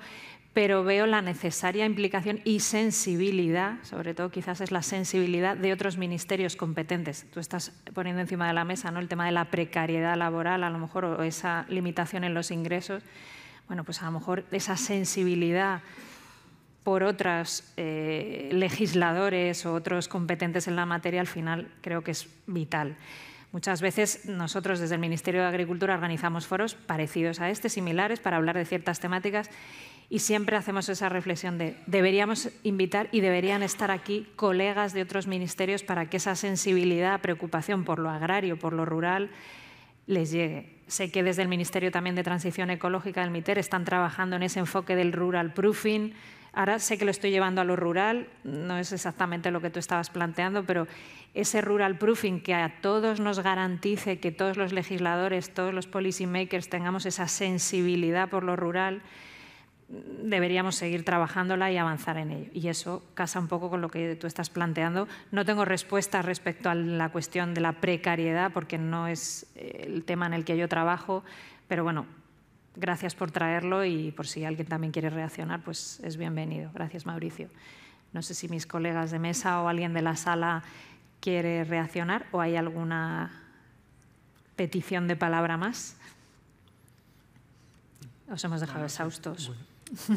pero veo la necesaria implicación y sensibilidad, sobre todo quizás es la sensibilidad de otros ministerios competentes. Tú estás poniendo encima de la mesa ¿no? el tema de la precariedad laboral, a lo mejor, o esa limitación en los ingresos. Bueno, pues a lo mejor esa sensibilidad por otros eh, legisladores o otros competentes en la materia al final creo que es vital. Muchas veces nosotros desde el Ministerio de Agricultura organizamos foros parecidos a este, similares, para hablar de ciertas temáticas y siempre hacemos esa reflexión de deberíamos invitar y deberían estar aquí colegas de otros ministerios para que esa sensibilidad, preocupación por lo agrario, por lo rural, les llegue. Sé que desde el Ministerio también de Transición Ecológica del MITER están trabajando en ese enfoque del rural proofing, Ahora sé que lo estoy llevando a lo rural, no es exactamente lo que tú estabas planteando, pero ese rural proofing que a todos nos garantice que todos los legisladores, todos los policy makers tengamos esa sensibilidad por lo rural, deberíamos seguir trabajándola y avanzar en ello. Y eso casa un poco con lo que tú estás planteando. No tengo respuesta respecto a la cuestión de la precariedad, porque no es eh, el tema en el que yo trabajo, pero bueno, gracias por traerlo y por si alguien también quiere reaccionar, pues es bienvenido. Gracias, Mauricio. No sé si mis colegas de mesa o alguien de la sala quiere reaccionar o hay alguna petición de palabra más. Os hemos dejado exhaustos.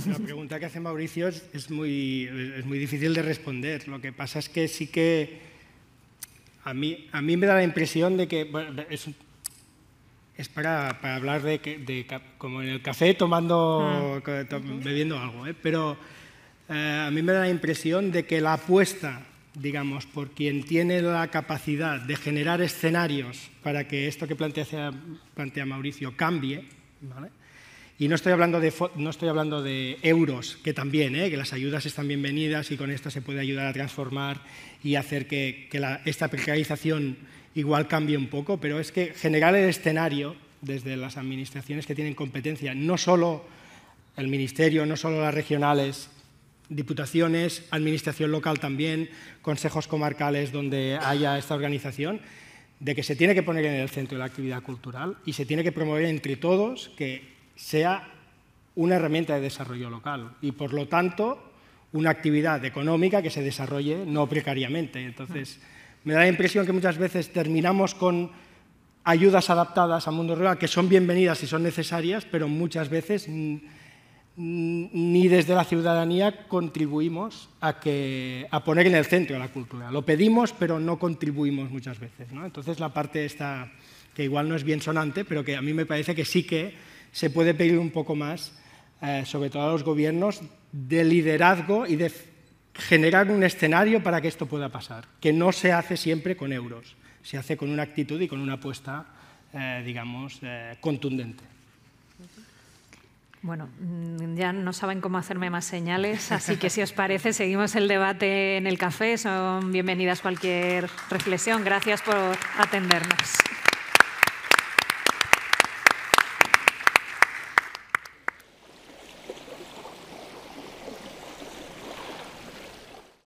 la pregunta que hace Mauricio es, muy, muy difícil de responder. Lo que pasa es que sí que a mí, a mí me da la impresión de que es para, hablar de, como en el café tomando, ah. bebiendo algo, ¿eh? pero eh, a mí me da la impresión de que la apuesta, digamos, por quien tiene la capacidad de generar escenarios para que esto que plantea, Mauricio cambie, ¿vale? Y no estoy hablando de, no estoy hablando de euros, que también, ¿eh? que las ayudas están bienvenidas y con esto se puede ayudar a transformar y hacer que, esta precarización igual cambie un poco, pero es que generar el escenario desde las administraciones que tienen competencia, no solo el ministerio, no solo las regionales, diputaciones, administración local también, consejos comarcales donde haya esta organización, de que se tiene que poner en el centro de la actividad cultural y se tiene que promover entre todos que sea una herramienta de desarrollo local y, por lo tanto, una actividad económica que se desarrolle no precariamente. Entonces, me da la impresión que muchas veces terminamos con ayudas adaptadas al mundo rural, que son bienvenidas y son necesarias, pero muchas veces ni desde la ciudadanía contribuimos a, que, a poner en el centro la cultura. Lo pedimos, pero no contribuimos muchas veces. Entonces la parte esta, que igual no es bien sonante, pero que a mí me parece que sí que se puede pedir un poco más, eh, sobre todo a los gobiernos, de liderazgo y de generar un escenario para que esto pueda pasar, que no se hace siempre con euros, se hace con una actitud y con una apuesta, eh, digamos, eh, contundente. Bueno, mm, ya no saben cómo hacerme más señales, así que si os parece, seguimos el debate en el café. Son bienvenidas cualquier reflexión. Gracias por atendernos.